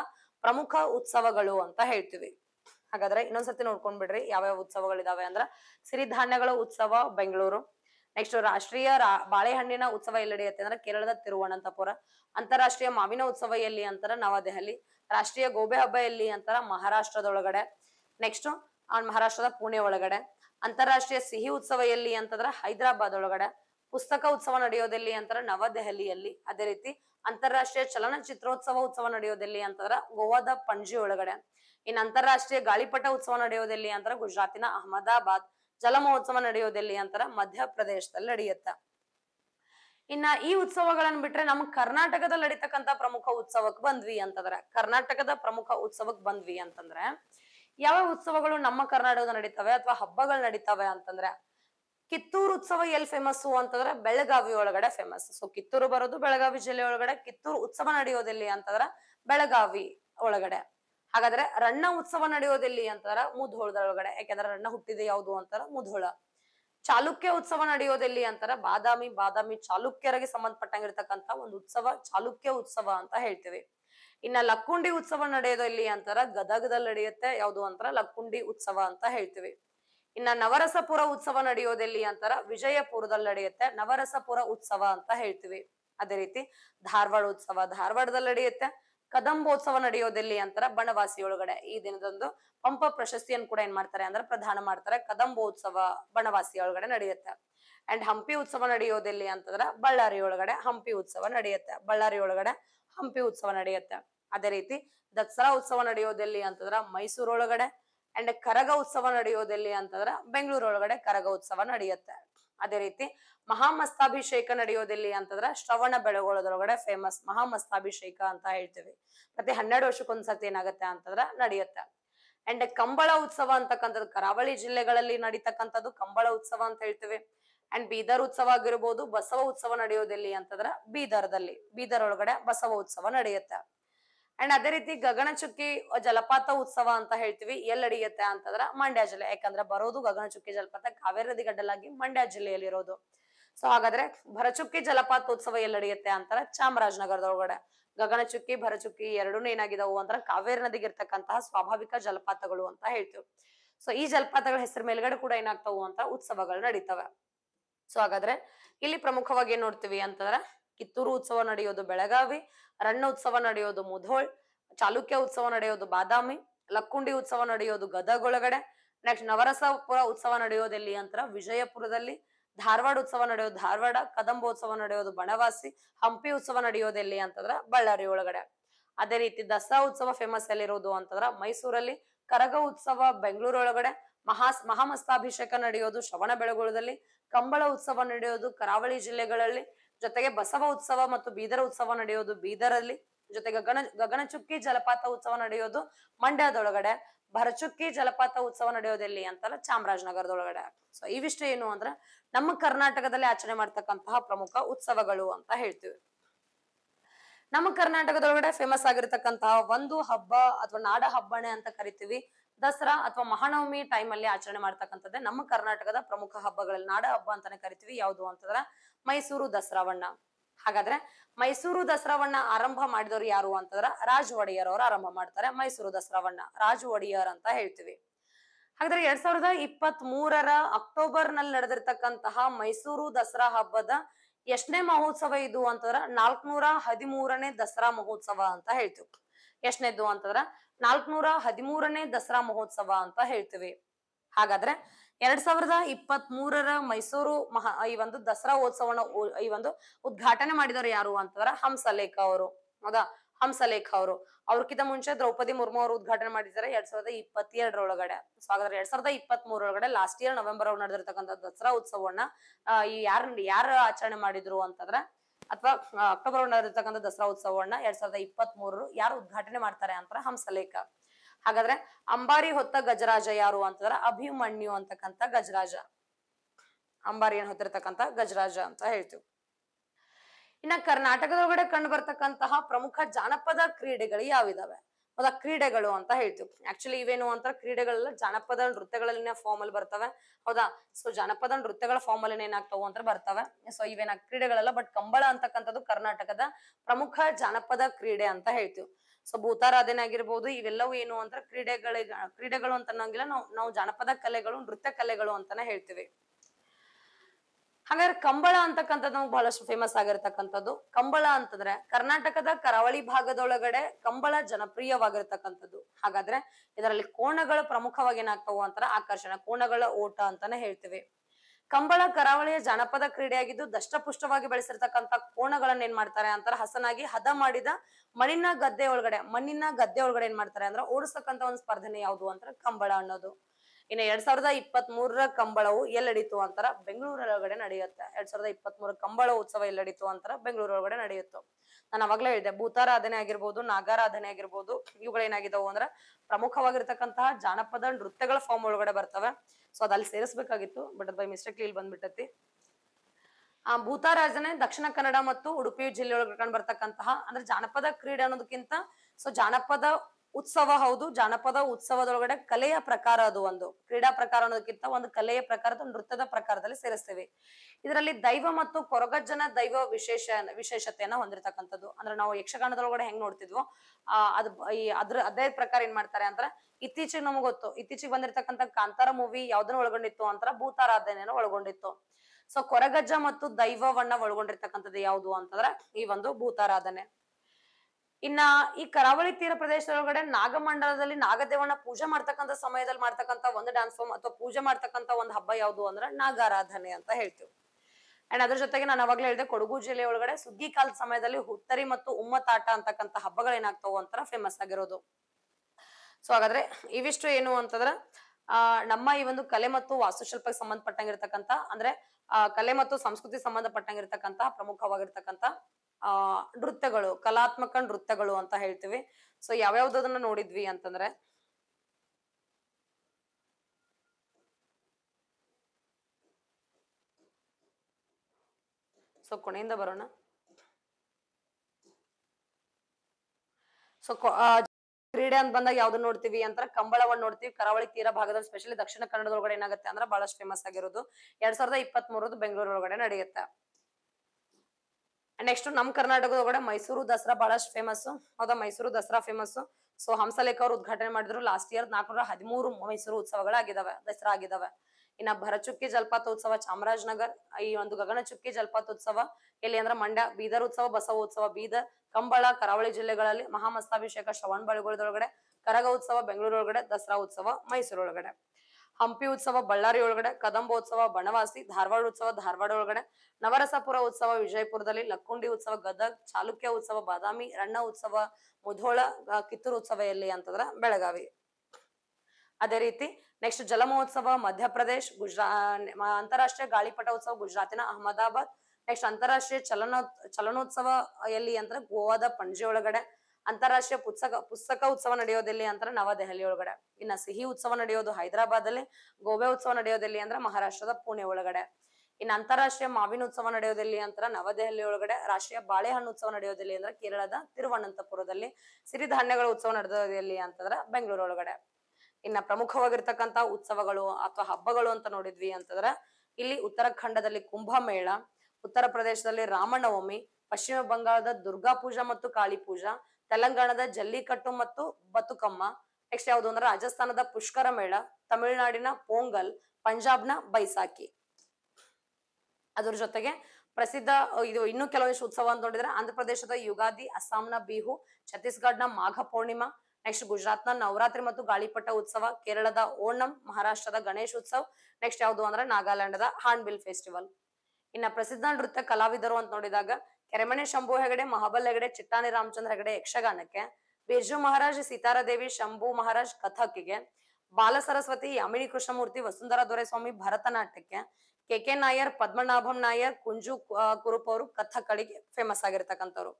ಪ್ರಮುಖ ಉತ್ಸವಗಳು ಅಂತ ಹೇಳ್ತೀವಿ ಹಾಗಾದ್ರೆ ಇನ್ನೊಂದ್ಸತಿ ನೋಡ್ಕೊಂಡ್ ಬಿಡ್ರಿ ಯಾವ್ಯಾವ ಉತ್ಸವಗಳಿದಾವೆ ಅಂದ್ರ ಸಿರಿಧಾನ್ಯಗಳ ಉತ್ಸವ ಬೆಂಗಳೂರು ನೆಕ್ಸ್ಟ್ ರಾಷ್ಟ್ರೀಯ ಬಾಳೆಹಣ್ಣಿನ ಉತ್ಸವ ಎಲ್ಲಿ ನಡೆಯುತ್ತೆ ಅಂದ್ರೆ ಕೇರಳದ ತಿರುವನಂತಪುರ ಅಂತಾರಾಷ್ಟ್ರೀಯ ಮಾವಿನ ಉತ್ಸವ ಎಲ್ಲಿ ಅಂತಾರ ನವದೆಹಲಿ ರಾಷ್ಟ್ರೀಯ ಗೋಬೆ ಹಬ್ಬ ಎಲ್ಲಿ ಅಂತಾರ ಮಹಾರಾಷ್ಟ್ರದೊಳಗಡೆ ನೆಕ್ಸ್ಟ್ ಆನ್ ಮಹಾರಾಷ್ಟ್ರದ ಪುಣೆ ಒಳಗಡೆ ಅಂತಾರಾಷ್ಟ್ರೀಯ ಸಿಹಿ ಉತ್ಸವ ಎಲ್ಲಿ ಅಂತಂದ್ರೆ ಹೈದರಾಬಾದ್ ಒಳಗಡೆ ಪುಸ್ತಕ ಉತ್ಸವ ನಡೆಯೋದೆಲ್ಲಿ ಅಂತಂದ್ರೆ ನವದೆಹಲಿಯಲ್ಲಿ ಅದೇ ರೀತಿ ಅಂತಾರಾಷ್ಟ್ರೀಯ ಚಲನಚಿತ್ರೋತ್ಸವ ಉತ್ಸವ ನಡೆಯೋದೆಲ್ಲಿ ಅಂತಂದ್ರೆ ಗೋವಾದ ಪಂಜಿ ಒಳಗಡೆ ಇನ್ ಅಂತಾರಾಷ್ಟ್ರೀಯ ಗಾಳಿಪಟ ಉತ್ಸವ ನಡೆಯೋದೆಲ್ಲಿ ಅಂತಂದ್ರೆ ಗುಜರಾತಿನ ಅಹಮದಾಬಾದ್ ಜಲ ಮಹೋತ್ಸವ ನಡೆಯೋದೆಲ್ಲಿ ಅಂತಾರ ಮಧ್ಯಪ್ರದೇಶದಲ್ಲಿ ನಡೆಯುತ್ತ ಇನ್ನ ಈ ಉತ್ಸವಗಳನ್ನ ಬಿಟ್ರೆ ನಮ್ ಕರ್ನಾಟಕದಲ್ಲಿ ನಡೀತಕ್ಕಂತ ಪ್ರಮುಖ ಉತ್ಸವಕ್ಕೆ ಬಂದ್ವಿ ಅಂತಂದ್ರೆ ಕರ್ನಾಟಕದ ಪ್ರಮುಖ ಉತ್ಸವಕ್ಕೆ ಬಂದ್ವಿ ಅಂತಂದ್ರೆ ಯಾವ ಉತ್ಸವಗಳು ನಮ್ಮ ಕರ್ನಾಟಕದ ನಡೀತವೆ ಅಥವಾ ಹಬ್ಬಗಳು ನಡೀತವೆ ಅಂತಂದ್ರೆ ಕಿತ್ತೂರು ಉತ್ಸವ ಎಲ್ಲಿ ಫೇಮಸ್ಸು ಅಂತಂದ್ರೆ ಬೆಳಗಾವಿ ಒಳಗಡೆ ಫೇಮಸ್ ಸೊ ಕಿತ್ತೂರು ಬರೋದು ಬೆಳಗಾವಿ ಜಿಲ್ಲೆ ಒಳಗಡೆ ಕಿತ್ತೂರು ಉತ್ಸವ ನಡೆಯೋದೆಲ್ಲಿ ಅಂತಂದ್ರೆ ಬೆಳಗಾವಿ ಒಳಗಡೆ ಹಾಗಾದ್ರೆ ರಣ್ಣ ಉತ್ಸವ ನಡೆಯೋದೆಲ್ಲಿ ಅಂತಂದ್ರೆ ಮುಧೋಳದೊಳಗಡೆ ಯಾಕಂದ್ರೆ ರಣ್ಣ ಹುಟ್ಟಿದೆ ಯಾವುದು ಅಂತಾರ ಮುಧೋಳ ಚಾಲುಕ್ಯ ಉತ್ಸವ ನಡೆಯೋದೆಲ್ಲಿ ಅಂತಾರ ಬಾದಾಮಿ ಬಾದಾಮಿ ಚಾಲುಕ್ಯರಿಗೆ ಸಂಬಂಧಪಟ್ಟಂಗಿರ್ತಕ್ಕಂತ ಒಂದು ಉತ್ಸವ ಚಾಲುಕ್ಯ ಉತ್ಸವ ಅಂತ ಹೇಳ್ತೀವಿ ಇನ್ನ ಲಕ್ಕುಂಡಿ ಉತ್ಸವ ನಡೆಯೋದು ಇಲ್ಲಿ ಅಂತಾರ ಗದಗದಲ್ಲಿ ನಡೆಯುತ್ತೆ ಯಾವುದು ಅಂತಾರ ಲಕ್ಕುಂಡಿ ಉತ್ಸವ ಅಂತ ಹೇಳ್ತೀವಿ ಇನ್ನ ನವರಸಪುರ ಉತ್ಸವ ನಡೆಯೋದೆಲ್ಲಿ ಅಂತಾರ ವಿಜಯಪುರದಲ್ಲಿ ನಡೆಯುತ್ತೆ ನವರಸಪುರ ಉತ್ಸವ ಅಂತ ಹೇಳ್ತೀವಿ ಅದೇ ರೀತಿ ಧಾರವಾಡ ಉತ್ಸವ ಧಾರವಾಡದಲ್ಲಿ ನಡೆಯುತ್ತೆ ಕದಂಬೋತ್ಸವ ನಡೆಯೋದೆಲ್ಲಿ ಅಂತಾರ ಬಣವಾಸಿ ಒಳಗಡೆ ಈ ದಿನದಂದು ಪಂಪ ಪ್ರಶಸ್ತಿಯನ್ನು ಕೂಡ ಏನ್ ಮಾಡ್ತಾರೆ ಅಂದ್ರೆ ಪ್ರಧಾನ ಮಾಡ್ತಾರೆ ಕದಂಬೋತ್ಸವ ಬಣವಾಸಿ ಒಳಗಡೆ ನಡೆಯುತ್ತೆ ಅಂಡ್ ಹಂಪಿ ಉತ್ಸವ ನಡೆಯೋದೆಲ್ಲಿ ಅಂತಂದ್ರ ಬಳ್ಳಾರಿ ಒಳಗಡೆ ಹಂಪಿ ಉತ್ಸವ ನಡೆಯುತ್ತೆ ಬಳ್ಳಾರಿ ಒಳಗಡೆ ಹಂಪಿ ಉತ್ಸವ ನಡೆಯುತ್ತೆ ಅದೇ ರೀತಿ ದಸರಾ ಉತ್ಸವ ನಡೆಯೋದೆಲ್ಲಿ ಅಂತಂದ್ರ ಮೈಸೂರು ಒಳಗಡೆ ಅಂಡ್ ಕರಗ ಉತ್ಸವ ನಡೆಯೋದೆಲ್ಲಿ ಅಂತಂದ್ರ ಬೆಂಗಳೂರು ಒಳಗಡೆ ಕರಗ ಉತ್ಸವ ನಡೆಯುತ್ತೆ ಅದೇ ರೀತಿ ಮಹಾಮಸ್ತಾಭಿಷೇಕ ನಡೆಯೋದೆಲ್ಲಿ ಅಂತಂದ್ರ ಶ್ರವಣ ಬೆಳಗೊಳದೊಳಗಡೆ ಫೇಮಸ್ ಮಹಾಮಸ್ತಾಭಿಷೇಕ ಅಂತ ಹೇಳ್ತೀವಿ ಪ್ರತಿ ಹನ್ನೆರಡು ವರ್ಷಕ್ಕೊಂದ್ಸತಿ ಏನಾಗುತ್ತೆ ಅಂತಂದ್ರ ನಡೆಯುತ್ತೆ ಅಂಡ್ ಕಂಬಳ ಉತ್ಸವ ಅಂತಕ್ಕಂಥದ್ದು ಕರಾವಳಿ ಜಿಲ್ಲೆಗಳಲ್ಲಿ ನಡೀತಕ್ಕಂಥದ್ದು ಕಂಬಳ ಉತ್ಸವ ಅಂತ ಹೇಳ್ತೀವಿ ಅಂಡ್ ಬೀದರ್ ಉತ್ಸವ ಆಗಿರ್ಬೋದು ಬಸವ ಉತ್ಸವ ನಡೆಯೋದೆಲ್ಲಿ ಅಂತಂದ್ರ ಬೀದರ್ದಲ್ಲಿ ಬೀದರ್ ಒಳಗಡೆ ಬಸವ ಉತ್ಸವ ನಡೆಯುತ್ತೆ ಅಂಡ್ ಅದೇ ರೀತಿ ಗಗನಚುಕ್ಕಿ ಜಲಪಾತ ಉತ್ಸವ ಅಂತ ಹೇಳ್ತೀವಿ ಎಲ್ಲಿ ನಡೆಯುತ್ತೆ ಅಂತಂದ್ರ ಮಂಡ್ಯ ಜಿಲ್ಲೆ ಯಾಕಂದ್ರೆ ಬರೋದು ಗಗನಚುಕ್ಕಿ ಜಲಪಾತ ಕಾವೇರಿ ನದಿ ಗಡ್ಡಲಾಗಿ ಮಂಡ್ಯ ಜಿಲ್ಲೆಯಲ್ಲಿ ಇರೋದು ಸೊ ಹಾಗಾದ್ರೆ ಭರಚುಕ್ಕಿ ಜಲಪಾತ ಉತ್ಸವ ಎಲ್ಲಿ ನಡೆಯುತ್ತೆ ಅಂತಾರೆ ಚಾಮರಾಜನಗರದ ಒಳಗಡೆ ಗಗನಚುಕ್ಕಿ ಭರಚುಕ್ಕಿ ಎರಡೂ ಏನಾಗಿದಾವು ಅಂದ್ರೆ ಕಾವೇರಿ ನದಿಗೆ ಇರ್ತಕ್ಕಂತಹ ಸ್ವಾಭಾವಿಕ ಜಲಪಾತಗಳು ಅಂತ ಹೇಳ್ತೀವಿ ಸೊ ಈ ಜಲಪಾತಗಳ ಹೆಸರು ಮೇಲ್ಗಡೆ ಕೂಡ ಏನಾಗ್ತಾವು ಅಂತ ಉತ್ಸವಗಳು ನಡೀತವೆ ಸೊ ಹಾಗಾದ್ರೆ ಇಲ್ಲಿ ಪ್ರಮುಖವಾಗಿ ಏನ್ ನೋಡ್ತೀವಿ ಅಂತಂದ್ರೆ ಕಿತ್ತೂರು ಉತ್ಸವ ನಡೆಯೋದು ಬೆಳಗಾವಿ ರಣ್ಣ ಉತ್ಸವ ನಡೆಯೋದು ಮುಧೋಳ್ ಚಾಲುಕ್ಯ ಉತ್ಸವ ನಡೆಯೋದು ಬಾದಾಮಿ ಲಕ್ಕುಂಡಿ ಉತ್ಸವ ನಡೆಯೋದು ಗದಗ ಒಳಗಡೆ ನೆಕ್ಸ್ಟ್ ನವರಸಪುರ ಉತ್ಸವ ನಡೆಯೋದೆಲ್ಲಿ ಅಂತರ ವಿಜಯಪುರದಲ್ಲಿ ಧಾರವಾಡ ಉತ್ಸವ ನಡೆಯೋದು ಧಾರವಾಡ ಉತ್ಸವ ನಡೆಯೋದು ಬಣವಾಸಿ ಹಂಪಿ ಉತ್ಸವ ನಡೆಯೋದೆಲ್ಲಿ ಅಂತಂದ್ರ ಬಳ್ಳಾರಿ ಒಳಗಡೆ ಅದೇ ರೀತಿ ದಸರಾ ಉತ್ಸವ ಫೇಮಸ್ ಎಲ್ಲಿರೋದು ಅಂತಂದ್ರ ಮೈಸೂರಲ್ಲಿ ಕರಗ ಉತ್ಸವ ಬೆಂಗಳೂರು ಒಳಗಡೆ ಮಹಾ ಮಹಾಮಸ್ತಾಭಿಷೇಕ ನಡೆಯೋದು ಶ್ರವಣ ಬೆಳಗೊಳದಲ್ಲಿ ಕಂಬಳ ಉತ್ಸವ ನಡೆಯೋದು ಕರಾವಳಿ ಜಿಲ್ಲೆಗಳಲ್ಲಿ ಜೊತೆಗೆ ಬಸವ ಉತ್ಸವ ಮತ್ತು ಬೀದರ ಉತ್ಸವ ನಡೆಯೋದು ಬೀದರಲ್ಲಿ ಜೊತೆಗೆ ಗಗನ ಗಗನಚುಕ್ಕಿ ಜಲಪಾತ ಉತ್ಸವ ನಡೆಯೋದು ಮಂಡ್ಯದೊಳಗಡೆ ಭರಚುಕ್ಕಿ ಜಲಪಾತ ಉತ್ಸವ ನಡೆಯೋದೆಲ್ಲಿ ಅಂತಲ್ಲ ಚಾಮರಾಜನಗರದೊಳಗಡೆ ಸೊ ಇವಿಷ್ಟು ಏನು ಅಂದ್ರೆ ನಮ್ಮ ಕರ್ನಾಟಕದಲ್ಲಿ ಆಚರಣೆ ಮಾಡ್ತಕ್ಕಂತಹ ಪ್ರಮುಖ ಉತ್ಸವಗಳು ಅಂತ ಹೇಳ್ತೀವಿ ನಮ್ಮ ಕರ್ನಾಟಕದೊಳಗಡೆ ಫೇಮಸ್ ಆಗಿರ್ತಕ್ಕಂತಹ ಒಂದು ಹಬ್ಬ ಅಥವಾ ನಾಡ ಹಬ್ಬಣೆ ಅಂತ ಕರಿತೀವಿ ದಸರಾ ಅಥವಾ ಮಹಾನವಮಿ ಟೈಮ್ ಅಲ್ಲಿ ಆಚರಣೆ ಮಾಡ್ತಕ್ಕಂಥದ್ದೇ ನಮ್ಮ ಕರ್ನಾಟಕದ ಪ್ರಮುಖ ಹಬ್ಬಗಳಲ್ಲಿ ನಾಡ ಹಬ್ಬ ಅಂತಾನೆ ಕರಿತೀವಿ ಯಾವುದು ಅಂತಂದ್ರ ಮೈಸೂರು ದಸರಾವಣ್ಣ ಹಾಗಾದ್ರೆ ಮೈಸೂರು ದಸರಾವಣ್ಣ ಆರಂಭ ಮಾಡಿದವರು ಯಾರು ಅಂತಂದ್ರ ರಾಜ ಒಡೆಯರ್ ಅವರು ಆರಂಭ ಮಾಡ್ತಾರೆ ಮೈಸೂರು ದಸರಾವಣ್ಣ ರಾಜ ಒಡೆಯರ್ ಅಂತ ಹೇಳ್ತೀವಿ ಹಾಗಾದ್ರೆ ಎರಡ್ ಸಾವಿರದ ಇಪ್ಪತ್ತ್ ಮೂರರ ಅಕ್ಟೋಬರ್ ನಲ್ಲಿ ನಡೆದಿರ್ತಕ್ಕಂತಹ ಮೈಸೂರು ದಸರಾ ಹಬ್ಬದ ಎಷ್ಟನೇ ಮಹೋತ್ಸವ ಇದು ಅಂತಂದ್ರ ನಾಲ್ಕನೂರ ಹದಿಮೂರನೇ ದಸರಾ ಮಹೋತ್ಸವ ಅಂತ ಹೇಳ್ತೀವಿ ಎಷ್ಟನೇದು ಅಂತಂದ್ರ ನಾಲ್ಕನೂರ ಹದಿಮೂರನೇ ದಸರಾ ಮಹೋತ್ಸವ ಅಂತ ಹೇಳ್ತೀವಿ ಹಾಗಾದ್ರೆ ಎರಡ್ ಸಾವಿರದ ಇಪ್ಪತ್ತ್ ಮೂರರ ಮೈಸೂರು ಮಹಾ ಈ ಒಂದು ದಸರಾ ಉತ್ಸವನ ಈ ಒಂದು ಉದ್ಘಾಟನೆ ಮಾಡಿದವರು ಯಾರು ಅಂತಂದ್ರ ಹಂಸಲೇಖ ಅವರು ಹೌದಾ ಹಂಸಲೇಖ ಅವರು ಅವ್ರಕ್ಕಿಂತ ಮುಂಚೆ ದ್ರೌಪದಿ ಮುರ್ಮು ಅವರು ಉದ್ಘಾಟನೆ ಮಾಡಿದ್ದಾರೆ ಎರಡ್ ಸಾವಿರದ ಇಪ್ಪತ್ತೆರಡರೊಳಗಡೆ ಸೊ ಹಾಗಾದ್ರೆ ಎರಡ್ ಸಾವಿರದ ಇಪ್ಪತ್ತ್ ಮೂರೊಳಗಡೆ ಲಾಸ್ಟ್ ಇಯರ್ ನವೆಂಬರ್ ಅವ್ರು ನಡೆದಿರ್ತಕ್ಕಂಥ ದಸರಾ ಉತ್ಸವವನ್ನ ಈ ಯಾರು ಯಾರ ಆಚರಣೆ ಮಾಡಿದ್ರು ಅಂತಂದ್ರೆ ಅಥವಾ ಅಕ್ಟೋಬರ್ ಒಂದರತಕ್ಕಂಥ ದಸರಾ ಉತ್ಸವವನ್ನ ಎರಡ್ ಸಾವಿರದ ಇಪ್ಪತ್ತ್ ಮೂರರು ಯಾರು ಉದ್ಘಾಟನೆ ಮಾಡ್ತಾರೆ ಅಂತ ಹಂಸಲೇಖ ಹಾಗಾದ್ರೆ ಅಂಬಾರಿ ಹೊತ್ತ ಗಜರಾಜ ಯಾರು ಅಂತಂದ್ರೆ ಅಭಿಮನ್ಯು ಅಂತಕ್ಕಂಥ ಗಜರಾಜ ಅಂಬಾರಿಯನ್ನು ಹೊತ್ತಿರತಕ್ಕಂತ ಗಜರಾಜ ಅಂತ ಹೇಳ್ತೀವಿ ಇನ್ನ ಕರ್ನಾಟಕದೊಳಗಡೆ ಕಂಡು ಬರ್ತಕ್ಕಂತಹ ಪ್ರಮುಖ ಜಾನಪದ ಕ್ರೀಡೆಗಳು ಯಾವಿದಾವೆ ಹೌದಾ ಕ್ರೀಡೆಗಳು ಅಂತ ಹೇಳ್ತೀವಿ ಆಕ್ಚುಲಿ ಇವೇನು ಅಂತ ಕ್ರೀಡೆಗಳೆಲ್ಲ ಜನಪದ ನೃತ್ಯಗಳಲ್ಲಿನ ಫಾರ್ಮ್ ಅಲ್ಲಿ ಬರ್ತವೆ ಹೌದಾ ಸೊ ಜನಪದ ನೃತ್ಯಗಳ ಫಾರ್ಮ್ ಅಲ್ಲಿ ಅಂತ ಬರ್ತವೆ ಸೊ ಇವೇನ ಕ್ರೀಡೆಗಳೆಲ್ಲ ಬಟ್ ಕಂಬಳ ಅಂತಕ್ಕಂಥದ್ದು ಕರ್ನಾಟಕದ ಪ್ರಮುಖ ಜನಪದ ಕ್ರೀಡೆ ಅಂತ ಹೇಳ್ತೀವಿ ಸೊ ಭೂತಾರಾಧನೆ ಆಗಿರ್ಬೋದು ಇವೆಲ್ಲವೂ ಏನು ಅಂತ ಕ್ರೀಡೆಗಳ ಕ್ರೀಡೆಗಳು ಅಂತ ನಂಗಿಲ್ಲ ನಾವು ನಾವು ಜನಪದ ಕಲೆಗಳು ನೃತ್ಯ ಕಲೆಗಳು ಅಂತಾನೆ ಹೇಳ್ತೀವಿ ಹಾಗಾದ್ರೆ ಕಂಬಳ ಅಂತಕ್ಕಂಥದ್ದು ನಮ್ಗೆ ಬಹಳಷ್ಟು ಫೇಮಸ್ ಆಗಿರ್ತಕ್ಕಂಥದ್ದು ಕಂಬಳ ಅಂತಂದ್ರೆ ಕರ್ನಾಟಕದ ಕರಾವಳಿ ಭಾಗದೊಳಗಡೆ ಕಂಬಳ ಜನಪ್ರಿಯವಾಗಿರ್ತಕ್ಕಂಥದ್ದು ಹಾಗಾದ್ರೆ ಇದರಲ್ಲಿ ಕೋಣಗಳ ಪ್ರಮುಖವಾಗಿ ಏನಾಗ್ತಾವು ಅಂತಾರ ಆಕರ್ಷಣ ಕೋಣಗಳ ಓಟ ಅಂತಾನೆ ಹೇಳ್ತೇವೆ ಕಂಬಳ ಕರಾವಳಿಯ ಜಾನಪದ ಕ್ರೀಡೆಯಾಗಿದ್ದು ದಷ್ಟಪುಷ್ಟವಾಗಿ ಬೆಳೆಸಿರ್ತಕ್ಕಂಥ ಕೋಣಗಳನ್ನ ಏನ್ ಮಾಡ್ತಾರೆ ಅಂತಾರೆ ಹಸನಾಗಿ ಹದ ಮಾಡಿದ ಮಣ್ಣಿನ ಗದ್ದೆ ಒಳಗಡೆ ಮಣ್ಣಿನ ಗದ್ದೆ ಒಳಗಡೆ ಏನ್ ಮಾಡ್ತಾರೆ ಅಂದ್ರೆ ಓಡಿಸ್ತಕ್ಕಂಥ ಒಂದು ಸ್ಪರ್ಧನೆ ಯಾವುದು ಅಂತಾರೆ ಕಂಬಳ ಅನ್ನೋದು ಇನ್ನು ಎರಡ್ ಸಾವಿರದ ಇಪ್ಪತ್ತ್ ಮೂರರ ಕಂಬಳವು ಎಲ್ಲಡಿತು ಅಂತಾರ ಬೆಂಗಳೂರೊಳಗಡೆ ನಡೆಯುತ್ತೆ ಎರಡ್ ಸಾವಿರದ ಇಪ್ಪತ್ತ್ ಮೂರ ಕಂಬಳ ಉತ್ಸವ ಎಲ್ಲಡಿತು ಅಂತಾರ ಬೆಂಗಳೂರೊಳಗಡೆ ನಡೆಯುತ್ತೆ ನಾನು ಅವಾಗಲೇ ಹೇಳಿದೆ ಭೂತಾರಾಧನೆ ಆಗಿರ್ಬೋದು ನಾಗಾರಾಧನೆ ಆಗಿರ್ಬೋದು ಇವುಗಳೇನಾಗಿದ್ದಾವು ಅಂದ್ರೆ ಪ್ರಮುಖವಾಗಿರ್ತಕ್ಕಂತಹ ಜಾನಪದ ನೃತ್ಯಗಳ ಫಾರ್ಮ್ ಒಳಗಡೆ ಬರ್ತವೆ ಸೊ ಅದಲ್ಲಿ ಸೇರಿಸಬೇಕಾಗಿತ್ತು ಬಟ್ ಬೈ ಮಿಸ್ಟೇಕ್ ಇಲ್ಲಿ ಬಂದ್ಬಿಟ್ಟತಿ ಆ ಭೂತಾರಾಧನೆ ದಕ್ಷಿಣ ಕನ್ನಡ ಮತ್ತು ಉಡುಪಿ ಜಿಲ್ಲೆಯೊಳಗೆ ಕಂಡು ಬರ್ತಕ್ಕಂತಹ ಅಂದ್ರೆ ಜಾನಪದ ಕ್ರೀಡೆ ಅನ್ನೋದಕ್ಕಿಂತ ಸೊ ಜಾನಪದ ಉತ್ಸವ ಹೌದು ಜಾನಪದ ಉತ್ಸವದೊಳಗಡೆ ಕಲೆಯ ಪ್ರಕಾರ ಅದು ಒಂದು ಕ್ರೀಡಾ ಪ್ರಕಾರ ಅನ್ನೋದಕ್ಕಿಂತ ಒಂದು ಕಲೆಯ ಪ್ರಕಾರದ ನೃತ್ಯದ ಪ್ರಕಾರದಲ್ಲಿ ಸೇರಿಸ್ತೇವೆ ಇದರಲ್ಲಿ ದೈವ ಮತ್ತು ಕೊರಗಜ್ಜನ ದೈವ ವಿಶೇಷ ವಿಶೇಷತೆಯನ್ನ ಹೊಂದಿರತಕ್ಕಂಥದ್ದು ಅಂದ್ರೆ ನಾವು ಯಕ್ಷಗಾನದೊಳಗಡೆ ಹೆಂಗ್ ನೋಡ್ತಿದ್ವೋ ಆ ಅದ್ ಈ ಅದ್ರ ಅದೇ ಪ್ರಕಾರ ಏನ್ ಮಾಡ್ತಾರೆ ಅಂದ್ರೆ ಇತ್ತೀಚೆಗೆ ನಮ್ಗೆ ಗೊತ್ತು ಇತ್ತೀಚೆಗೆ ಬಂದಿರತಕ್ಕಂತ ಕಾಂತಾರ ಮೂವಿ ಯಾವ್ದನ್ನ ಒಳಗೊಂಡಿತ್ತು ಅಂತ ಭೂತಾರಾಧನೆಯನ್ನು ಒಳಗೊಂಡಿತ್ತು ಸೊ ಕೊರಗಜ್ಜ ಮತ್ತು ದೈವವನ್ನ ಒಳಗೊಂಡಿರ್ತಕ್ಕಂಥದ್ದು ಯಾವುದು ಅಂತಂದ್ರೆ ಈ ಒಂದು ಭೂತಾರಾಧನೆ ಇನ್ನ ಈ ಕರಾವಳಿ ತೀರ ಪ್ರದೇಶದೊಳಗಡೆ ನಾಗಮಂಡಲದಲ್ಲಿ ನಾಗದೇವನ ಪೂಜೆ ಮಾಡ್ತಕ್ಕಂಥ ಸಮಯದಲ್ಲಿ ಮಾಡ್ತಕ್ಕಂಥ ಒಂದು ಡ್ಯಾನ್ಸ್ ಫಾರ್ಮ್ ಅಥವಾ ಪೂಜೆ ಮಾಡ್ತಕ್ಕಂಥ ಒಂದು ಹಬ್ಬ ಯಾವುದು ಅಂದ್ರೆ ನಾಗಾರಾಧನೆ ಅಂತ ಹೇಳ್ತೀವಿ ಅಂಡ್ ಅದ್ರ ಜೊತೆಗೆ ನಾನು ಅವಾಗ್ಲೇ ಹೇಳಿದೆ ಕೊಡಗು ಜಿಲ್ಲೆ ಒಳಗಡೆ ಸುಗ್ಗಿ ಕಾಲದ ಸಮಯದಲ್ಲಿ ಹುತ್ತರಿ ಮತ್ತು ಉಮ್ಮತಾಟ ಅಂತಕ್ಕಂಥ ಏನಾಗ್ತಾವ ಅಂತ ಫೇಮಸ್ ಆಗಿರೋದು ಸೊ ಹಾಗಾದ್ರೆ ಇವಿಷ್ಟು ಏನು ಅಂತಂದ್ರ ಆ ನಮ್ಮ ಈ ಒಂದು ಕಲೆ ಮತ್ತು ವಾಸ್ತುಶಿಲ್ಪಕ್ಕೆ ಸಂಬಂಧಪಟ್ಟಂಗಿರ್ತಕ್ಕಂತ ಅಂದ್ರೆ ಕಲೆ ಮತ್ತು ಸಂಸ್ಕೃತಿ ಸಂಬಂಧಪಟ್ಟಂಗಿರ್ತಕ್ಕಂತ ಪ್ರಮುಖವಾಗಿರ್ತಕ್ಕಂತ ನೃತ್ಯಗಳು ಕಲಾತ್ಮಕ ನೃತ್ಯಗಳು ಅಂತ ಹೇಳ್ತೀವಿ ಸೊ ಯಾವ್ಯಾವ್ದನ್ನ ನೋಡಿದ್ವಿ ಅಂತಂದ್ರೆ ಸೊ ಕೊನೆಯಿಂದ ಬರೋಣ ಸೊ ಕ್ರೀಡೆ ಅಂತ ಬಂದಾಗ ಯಾವ್ದು ನೋಡ್ತೀವಿ ಅಂತಂದ್ರೆ ಕಂಬಳವನ್ನ ನೋಡ್ತೀವಿ ಕರಾವಳಿ ತೀರ ಭಾಗದಲ್ಲಿ ಸ್ಪೆಷಲಿ ದಕ್ಷಿಣ ಕನ್ನಡದೊಳಗಡೆ ಏನಾಗುತ್ತೆ ಅಂದ್ರೆ ಬಹಳಷ್ಟು ಫೇಮಸ್ ಆಗಿರೋದು ಎರಡ್ ಸಾವಿರದ ಇಪ್ಪತ್ತ್ ಮೂರದು ಬೆಂಗಳೂರು ಒಳಗಡೆ ನಡೆಯುತ್ತೆ ನೆಕ್ಸ್ಟ್ ನಮ್ ಕರ್ನಾಟಕದೊಳಗಡೆ ಮೈಸೂರು ದಸರಾ ಬಹಳಷ್ಟು ಫೇಮಸ್ ಹೌದಾ ಮೈಸೂರು ದಸರಾ ಫೇಮಸ್ ಸೊ ಹಂಸಲೇಖ ಅವರು ಉದ್ಘಾಟನೆ ಮಾಡಿದ್ರು ಲಾಸ್ಟ್ ಇಯರ್ ನಾಲ್ಕುನೂರ ಹದಿಮೂರು ಮೈಸೂರು ಉತ್ಸವಗಳಾಗಿದ್ದಾವೆ ದಸರಾ ಆಗಿದಾವೆ ಇನ್ನ ಭರಚುಕ್ಕಿ ಜಲಪಾತೋತ್ಸವ ಚಾಮರಾಜನಗರ್ ಈ ಒಂದು ಗಗನಚುಕ್ಕಿ ಜಲಪಾತೋತ್ಸವ ಎಲ್ಲಿ ಅಂದ್ರೆ ಮಂಡ್ಯ ಬೀದರ್ ಉತ್ಸವ ಬಸವ ಉತ್ಸವ ಬೀದರ್ ಕಂಬಳ ಕರಾವಳಿ ಜಿಲ್ಲೆಗಳಲ್ಲಿ ಮಹಾಮಸ್ತಾಭಿಷೇಕ ಶ್ರವಣ ಬಳಗೊಳದೊಳಗಡೆ ಕರಗ ಉತ್ಸವ ಬೆಂಗಳೂರೊಳಗಡೆ ದಸರಾ ಉತ್ಸವ ಮೈಸೂರೊಳಗಡೆ ಹಂಪಿ ಉತ್ಸವ ಬಳ್ಳಾರಿ ಒಳಗಡೆ ಕದಂಬೋತ್ಸವ ಬನವಾಸಿ ಧಾರವಾಡ ಉತ್ಸವ ಧಾರವಾಡ ಒಳಗಡೆ ನವರಸಪುರ ಉತ್ಸವ ವಿಜಯಪುರದಲ್ಲಿ ಲಕ್ಕುಂಡಿ ಉತ್ಸವ ಗದಗ್ ಚಾಲುಕ್ಯ ಉತ್ಸವ ಬಾದಾಮಿ ರಣ್ಣ ಉತ್ಸವ ಮುಧೋಳ ಕಿತ್ತೂರು ಉತ್ಸವ ಎಲ್ಲಿ ಅಂತಂದ್ರ ಬೆಳಗಾವಿ ಅದೇ ರೀತಿ ನೆಕ್ಸ್ಟ್ ಜಲ ಮಹೋತ್ಸವ ಮಧ್ಯಪ್ರದೇಶ್ ಗುಜರಾ ಅಂತಾರಾಷ್ಟ್ರೀಯ ಗಾಳಿಪಟ ಉತ್ಸವ ಗುಜರಾತಿನ ಅಹಮದಾಬಾದ್ ನೆಕ್ಸ್ಟ್ ಅಂತಾರಾಷ್ಟ್ರೀಯ ಚಲನೋ ಚಲನೋತ್ಸವ ಎಲ್ಲಿ ಅಂದ್ರೆ ಗೋವಾದ ಪಣಜಿ ಒಳಗಡೆ ಅಂತಾರಾಷ್ಟ್ರೀಯ ಪುಸ್ತಕ ಪುಸ್ತಕ ಉತ್ಸವ ನಡೆಯೋದೆಲ್ಲಿ ಅಂತಾರೆ ನವದೆಹಲಿ ಒಳಗಡೆ ಇನ್ನ ಸಿಹಿ ಉತ್ಸವ ನಡೆಯೋದು ಹೈದರಾಬಾದ್ ಅಲ್ಲಿ ಗೋವೆ ಉತ್ಸವ ನಡೆಯೋದೆಲ್ಲಿ ಅಂದ್ರೆ ಮಹಾರಾಷ್ಟ್ರದ ಪುಣೆ ಒಳಗಡೆ ಇನ್ನು ಅಂತಾರಾಷ್ಟ್ರೀಯ ಮಾವಿನ ಉತ್ಸವ ನಡೆಯೋದೆಲ್ಲಿ ಅಂತ ನವದೆಹಲಿ ಒಳಗಡೆ ರಾಷ್ಟ್ರೀಯ ಬಾಳೆಹಣ್ಣು ಉತ್ಸವ ನಡೆಯೋದೆಲ್ಲಿ ಅಂದ್ರೆ ಕೇರಳದ ತಿರುವನಂತಪುರದಲ್ಲಿ ಸಿರಿಧಾನ್ಯಗಳ ಉತ್ಸವ ನಡೆದೋದೆಲ್ಲಿ ಅಂತಂದ್ರೆ ಬೆಂಗಳೂರು ಒಳಗಡೆ ಇನ್ನ ಪ್ರಮುಖವಾಗಿರ್ತಕ್ಕಂತ ಉತ್ಸವಗಳು ಅಥವಾ ಹಬ್ಬಗಳು ಅಂತ ನೋಡಿದ್ವಿ ಅಂತಂದ್ರ ಇಲ್ಲಿ ಉತ್ತರಾಖಂಡದಲ್ಲಿ ಕುಂಭಮೇಳ ಉತ್ತರ ಪ್ರದೇಶದಲ್ಲಿ ರಾಮನವಮಿ ಪಶ್ಚಿಮ ಬಂಗಾಳದ ದುರ್ಗಾ ಪೂಜಾ ಮತ್ತು ಕಾಳಿ ಪೂಜಾ ತೆಲಂಗಾಣದ ಜಲ್ಲಿಕಟ್ಟು ಮತ್ತು ಬತುಕಮ್ಮ ನೆಕ್ಸ್ಟ್ ಯಾವುದು ಅಂದ್ರೆ ರಾಜಸ್ಥಾನದ ಪುಷ್ಕರ ಮೇಳ ತಮಿಳುನಾಡಿನ ಪೊಂಗಲ್ ಪಂಜಾಬ್ನ ಬೈಸಾಖಿ ಅದರ ಜೊತೆಗೆ ಪ್ರಸಿದ್ಧ ಇದು ಇನ್ನೂ ಕೆಲವೊಂದಿಷ್ಟು ಉತ್ಸವ ಅಂತ ನೋಡಿದ್ರೆ ಆಂಧ್ರ ಪ್ರದೇಶದ ಯುಗಾದಿ ಅಸ್ಸಾಂನ ಬಿಹು ಛತ್ತೀಸ್ಗಢನ ಮಾಘ ಪೂರ್ಣಿಮಾ ನೆಕ್ಸ್ಟ್ ಗುಜರಾತ್ನ ನವರಾತ್ರಿ ಮತ್ತು ಗಾಳಿಪಟ ಉತ್ಸವ ಕೇರಳದ ಓಣಂ ಮಹಾರಾಷ್ಟ್ರದ ಗಣೇಶ್ ಉತ್ಸವ ನೆಕ್ಸ್ಟ್ ಯಾವುದು ಅಂದ್ರೆ ನಾಗಾಲ್ಯಾಂಡದ ಹಾರ್ನ್ಬಿಲ್ ಫೆಸ್ಟಿವಲ್ ಇನ್ನ ಪ್ರಸಿದ್ಧ ನೃತ್ಯ ಕಲಾವಿದರು ಅಂತ ನೋಡಿದಾಗ ಕೆರೆಮಣೆ ಶಂಭು ಹೆಗಡೆ ಮಹಾಬಲ್ ಹೆಗಡೆ ಚಿಟ್ಟಾಣಿ ರಾಮಚಂದ್ರ ಹೆಗಡೆ ಯಕ್ಷಗಾನಕ್ಕೆ ಬಿರ್ಜು ಮಹಾರಾಜ್ ಸೀತಾರಾದೇವಿ ಶಂಭು ಮಹಾರಾಜ್ ಕಥಕ್ಕಿಗೆ ಬಾಲ ಸರಸ್ವತಿ ಯಾಮಿನಿ ಕೃಷ್ಣಮೂರ್ತಿ ವಸುಂಧರಾ ದೊರೆಸ್ವಾಮಿ ಭರತನಾಟ್ಯಕ್ಕೆ ಕೆ ಕೆ ನಾಯರ್ ಪದ್ಮನಾಭಂ ನಾಯರ್ ಕುಂಜು ಕುರುಪ್ ಅವರು ಕಥಕ್ಕಳಿಗೆ ಫೇಮಸ್ ಆಗಿರ್ತಕ್ಕಂಥವ್ರು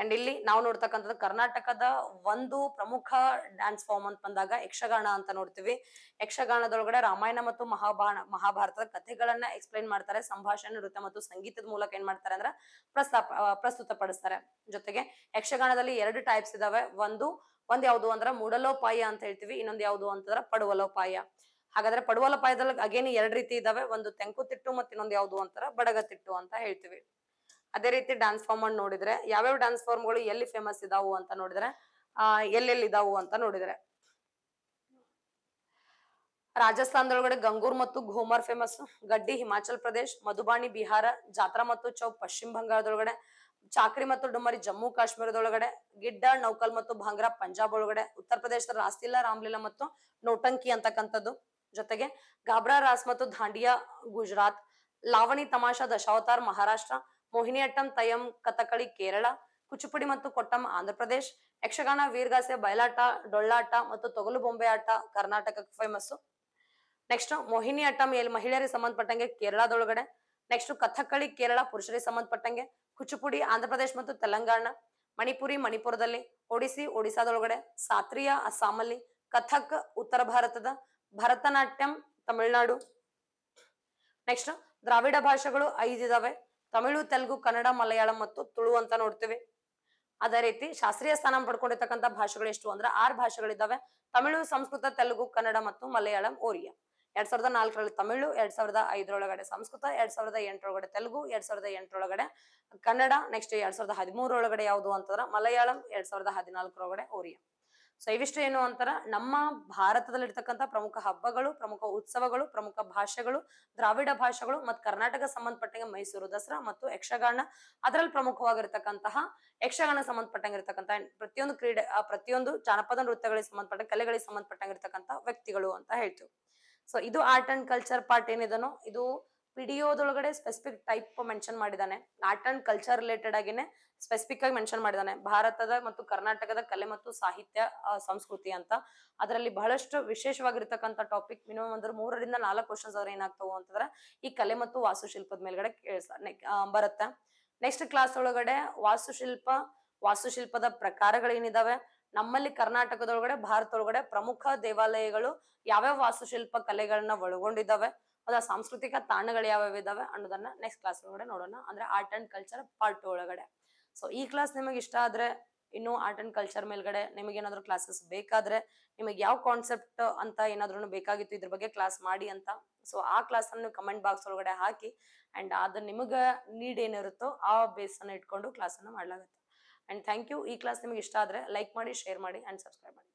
ಅಂಡ್ ಇಲ್ಲಿ ನಾವು ನೋಡ್ತಕ್ಕಂಥದ್ದು ಕರ್ನಾಟಕದ ಒಂದು ಪ್ರಮುಖ ಡ್ಯಾನ್ಸ್ ಫಾರ್ಮ್ ಅಂತ ಬಂದಾಗ ಯಕ್ಷಗಾನ ಅಂತ ನೋಡ್ತೀವಿ ಯಕ್ಷಗಾನದೊಳಗಡೆ ರಾಮಾಯಣ ಮತ್ತು ಮಹಾಭಾಣ ಮಹಾಭಾರತದ ಕಥೆಗಳನ್ನ ಎಕ್ಸ್ಪ್ಲೈನ್ ಮಾಡ್ತಾರೆ ಸಂಭಾಷಣೆ ನೃತ್ಯ ಮತ್ತು ಸಂಗೀತದ ಮೂಲಕ ಏನ್ ಮಾಡ್ತಾರೆ ಅಂದ್ರೆ ಪ್ರಸ್ತಾಪ ಪ್ರಸ್ತುತ ಪಡಿಸ್ತಾರೆ ಜೊತೆಗೆ ಯಕ್ಷಗಾನದಲ್ಲಿ ಎರಡು ಟೈಪ್ಸ್ ಇದಾವೆ ಒಂದು ಒಂದ್ ಯಾವ್ದು ಅಂದ್ರ ಮೂಡಲೋಪಾಯ ಅಂತ ಹೇಳ್ತೀವಿ ಇನ್ನೊಂದು ಯಾವ್ದು ಅಂತಂದ್ರೆ ಪಡುವಲೋಪಾಯ ಹಾಗಾದ್ರೆ ಪಡುವಲೋಪಾಯದಲ್ಲಿ ಅಗೇನ್ ಎರಡ್ ರೀತಿ ಇದಾವೆ ಒಂದು ತೆಂಕುತಿಟ್ಟು ಮತ್ತೆ ಇನ್ನೊಂದು ಯಾವ್ದು ಅಂತಾರ ಬಡಗತಿಟ್ಟು ಅಂತ ಹೇಳ್ತೀವಿ ಅದೇ ರೀತಿ ಡ್ಯಾನ್ಸ್ ಫಾರ್ಮ್ ಅನ್ನು ನೋಡಿದ್ರೆ ಯಾವ್ಯಾವ ಡ್ಯಾನ್ಸ್ ಫಾರ್ಮ್ ಗಳು ಎಲ್ಲಿ ಫೇಮಸ್ ಇದಾವು ಅಂತ ನೋಡಿದ್ರೆ ಆ ಎಲ್ಲೆಲ್ಲಿ ಇದಾವು ಅಂತ ನೋಡಿದ್ರೆ ರಾಜಸ್ಥಾನದೊಳಗಡೆ ಗಂಗೂರ್ ಮತ್ತು ಘೋಮರ್ ಫೇಮಸ್ ಗಡ್ಡಿ ಹಿಮಾಚಲ್ ಪ್ರದೇಶ್ ಮಧುಬಾಣಿ ಬಿಹಾರ ಜಾತ್ರಾ ಮತ್ತು ಚೌಕ್ ಪಶ್ಚಿಮ ಬಂಗಾಳದೊಳಗಡೆ ಚಾಕ್ರಿ ಮತ್ತು ಡುಮರಿ ಜಮ್ಮು ಕಾಶ್ಮೀರದೊಳಗಡೆ ಗಿಡ್ಡ ನೌಕಲ್ ಮತ್ತು ಭಾಂಗ್ರಾ ಪಂಜಾಬ್ ಒಳಗಡೆ ಉತ್ತರ ಪ್ರದೇಶದ ರಾಸ್ಲೀಲಾ ರಾಮ್ಲೀಲಾ ಮತ್ತು ನೋಟಂಕಿ ಅಂತಕ್ಕಂಥದ್ದು ಜೊತೆಗೆ ಗಾಬ್ರಾ ರಾಸ್ ಮತ್ತು ದಾಂಡಿಯಾ ಗುಜರಾತ್ ಲಾವಣಿ ತಮಾಷಾ ದಶಾವತಾರ್ ಮಹಾರಾಷ್ಟ್ರ ಮೋಹಿನಿಯಟ್ಟಂ ತಯಂ ಕಥಕಳಿ ಕೇರಳ ಕುಚುಪುಡಿ ಮತ್ತು ಕೊಟ್ಟಂ ಆಂಧ್ರಪ್ರದೇಶ ಯಕ್ಷಗಾನ ವೀರ್ಗಾಸೆ ಬಯಲಾಟ ಡೊಳ್ಳಾಟ ಮತ್ತು ತೊಗಲು ಬೊಂಬೆ ಆಟ ಕರ್ನಾಟಕ ಫೇಮಸ್ ನೆಕ್ಸ್ಟ್ ಮೋಹಿನಿ ಅಟ್ಟಂ ಎಲ್ಲಿ ಮಹಿಳೆಯರಿಗೆ ಸಂಬಂಧಪಟ್ಟಂಗೆ ಕೇರಳದೊಳಗಡೆ ನೆಕ್ಸ್ಟ್ ಕಥಕ್ಕಳಿ ಕೇರಳ ಪುರುಷರಿಗೆ ಸಂಬಂಧಪಟ್ಟಂಗೆ ಕುಚುಪುಡಿ ಆಂಧ್ರಪ್ರದೇಶ ಮತ್ತು ತೆಲಂಗಾಣ ಮಣಿಪುರಿ ಮಣಿಪುರದಲ್ಲಿ ಒಡಿಸಿ ಒಡಿಸಾದೊಳಗಡೆ ಸಾತ್ರಿಯ ಅಸ್ಸಾಮಲ್ಲಿ ಕಥಕ್ ಉತ್ತರ ಭಾರತದ ಭರತನಾಟ್ಯಂ ತಮಿಳುನಾಡು ನೆಕ್ಸ್ಟ್ ದ್ರಾವಿಡ ಭಾಷೆಗಳು ಐದಿದಾವೆ ತಮಿಳು ತೆಲುಗು ಕನ್ನಡ ಮಲಯಾಳಂ ಮತ್ತು ತುಳು ಅಂತ ನೋಡ್ತೀವಿ ಅದೇ ರೀತಿ ಶಾಸ್ತ್ರೀಯ ಸ್ಥಾನ ಪಡ್ಕೊಂಡಿರ್ತಕ್ಕಂಥ ಭಾಷೆಗಳು ಎಷ್ಟು ಅಂದ್ರೆ ಆರು ಭಾಷೆಗಳಿದ್ದಾವೆ ತಮಿಳು ಸಂಸ್ಕೃತ ತೆಲುಗು ಕನ್ನಡ ಮತ್ತು ಮಲಯಾಳಂ ಓರಿಯಾ ಎರಡ್ ಸಾವಿರದ ನಾಲ್ಕರಲ್ಲಿ ತಮಿಳು ಎರಡ್ ಸಾವಿರದ ಐದರೊಳಗಡೆ ಸಂಸ್ಕೃತ ಎರಡ್ ಸಾವಿರದ ಎಂಟರೊಳಗಡೆ ತೆಲುಗು ಎರಡ್ ಸಾವಿರದ ಎಂಟರೊಳಗಡೆ ಕನ್ನಡ ನೆಕ್ಸ್ಟ್ ಎರಡ್ ಸಾವಿರದ ಹದಿಮೂರೊಳಗಡೆ ಯಾವುದು ಅಂತಂದ್ರೆ ಮಲಯಾಳಂ ಎರಡ್ ಸಾವಿರದ ಹದಿನಾಲ್ಕರೊಳಗಡೆ ಓರಿಯಾ ಸೊ ಇವಿಷ್ಟು ಏನು ಅಂತಾರ ನಮ್ಮ ಭಾರತದಲ್ಲಿರ್ತಕ್ಕಂಥ ಪ್ರಮುಖ ಹಬ್ಬಗಳು ಪ್ರಮುಖ ಉತ್ಸವಗಳು ಪ್ರಮುಖ ಭಾಷೆಗಳು ದ್ರಾವಿಡ ಭಾಷೆಗಳು ಮತ್ತು ಕರ್ನಾಟಕ ಸಂಬಂಧಪಟ್ಟಂಗೆ ಮೈಸೂರು ದಸರಾ ಮತ್ತು ಯಕ್ಷಗಾನ ಅದರಲ್ಲಿ ಪ್ರಮುಖವಾಗಿರ್ತಕ್ಕಂತಹ ಯಕ್ಷಗಾನ ಸಂಬಂಧಪಟ್ಟಂಗಿರ್ತಕ್ಕಂಥ ಪ್ರತಿಯೊಂದು ಕ್ರೀಡೆ ಪ್ರತಿಯೊಂದು ಜಾನಪದ ನೃತ್ಯಗಳಿಗೆ ಸಂಬಂಧಪಟ್ಟ ಕಲೆಗಳಿಗೆ ಸಂಬಂಧಪಟ್ಟಂಗಿರ್ತಕ್ಕಂಥ ವ್ಯಕ್ತಿಗಳು ಅಂತ ಹೇಳ್ತೀವಿ ಸೊ ಇದು ಆರ್ಟ್ ಅಂಡ್ ಕಲ್ಚರ್ ಪಾರ್ಟ್ ಏನಿದನೋ ಇದು ಪಿಡಿಯೋದೊಳಗಡೆ ಸ್ಪೆಸಿಫಿಕ್ ಟೈಪ್ ಮೆನ್ಷನ್ ಮಾಡಿದಾನೆ ಆರ್ಟ್ ಅಂಡ್ ಕಲ್ಚರ್ ರಿಲೇಟೆಡ್ ಆಗಿನೇ ಸ್ಪೆಸಿಫಿಕ್ ಆಗಿ ಮೆನ್ಷನ್ ಮಾಡಿದಾನೆ ಭಾರತದ ಮತ್ತು ಕರ್ನಾಟಕದ ಕಲೆ ಮತ್ತು ಸಾಹಿತ್ಯ ಸಂಸ್ಕೃತಿ ಅಂತ ಅದರಲ್ಲಿ ಬಹಳಷ್ಟು ವಿಶೇಷವಾಗಿರ್ತಕ್ಕಂಥ ಟಾಪಿಕ್ ಮಿನಿಮಮ್ ಅಂದ್ರೆ ಮೂರರಿಂದ ನಾಲ್ಕು ಕ್ವಶನ್ಸ್ ಅವ್ರ ಏನಾಗ್ತವೋ ಅಂತಂದ್ರೆ ಈ ಕಲೆ ಮತ್ತು ವಾಸ್ತುಶಿಲ್ಪದ ಮೇಲ್ಗಡೆ ಬರುತ್ತೆ ನೆಕ್ಸ್ಟ್ ಕ್ಲಾಸ್ ಒಳಗಡೆ ವಾಸ್ತುಶಿಲ್ಪ ವಾಸ್ತುಶಿಲ್ಪದ ಪ್ರಕಾರಗಳೇನಿದಾವೆ ನಮ್ಮಲ್ಲಿ ಕರ್ನಾಟಕದೊಳಗಡೆ ಒಳಗಡೆ ಪ್ರಮುಖ ದೇವಾಲಯಗಳು ಯಾವ್ಯಾವ ವಾಸ್ತುಶಿಲ್ಪ ಕಲೆಗಳನ್ನ ಒಳಗೊಂಡಿದ್ದಾವೆ ಅದ ಸಾಂಸ್ಕೃತಿಕ ತಾಣಗಳು ಯಾವ್ಯಾವ ಇದಾವೆ ಅನ್ನೋದನ್ನ ನೆಕ್ಸ್ಟ್ ಕ್ಲಾಸ್ ಒಳಗಡೆ ನೋಡೋಣ ಅಂದ್ರೆ ಆರ್ಟ್ ಅಂಡ್ ಕಲ್ಚರ್ ಪಾರ್ಟ್ ಒಳಗಡೆ ಸೊ ಈ ಕ್ಲಾಸ್ ನಿಮಗೆ ಇಷ್ಟ ಆದ್ರೆ ಇನ್ನು ಆರ್ಟ್ ಅಂಡ್ ಕಲ್ಚರ್ ಮೇಲ್ಗಡೆ ನಿಮಗೆ ಏನಾದ್ರು ಕ್ಲಾಸಸ್ ಬೇಕಾದ್ರೆ ನಿಮಗೆ ಯಾವ ಕಾನ್ಸೆಪ್ಟ್ ಅಂತ ಏನಾದ್ರೂ ಬೇಕಾಗಿತ್ತು ಇದ್ರ ಬಗ್ಗೆ ಕ್ಲಾಸ್ ಮಾಡಿ ಅಂತ ಸೊ ಆ ಕ್ಲಾಸ್ ಅನ್ನು ಕಮೆಂಟ್ ಬಾಕ್ಸ್ ಒಳಗಡೆ ಹಾಕಿ ಅಂಡ್ ಅದು ನಿಮಗೆ ನೀಡ್ ಏನಿರುತ್ತೋ ಆ ಬೇಸ್ ಅನ್ನು ಇಟ್ಕೊಂಡು ಕ್ಲಾಸ್ ಅನ್ನು ಮಾಡ್ಲಾಗುತ್ತೆ ಅಂಡ್ ಥ್ಯಾಂಕ್ ಯು ಈ ಕ್ಲಾಸ್ ನಿಮಗೆ ಇಷ್ಟ ಆದ್ರೆ ಲೈಕ್ ಮಾಡಿ ಶೇರ್ ಮಾಡಿ ಅಂಡ್ ಸಬ್ಸ್ಕ್ರೈಬ್ ಮಾಡಿ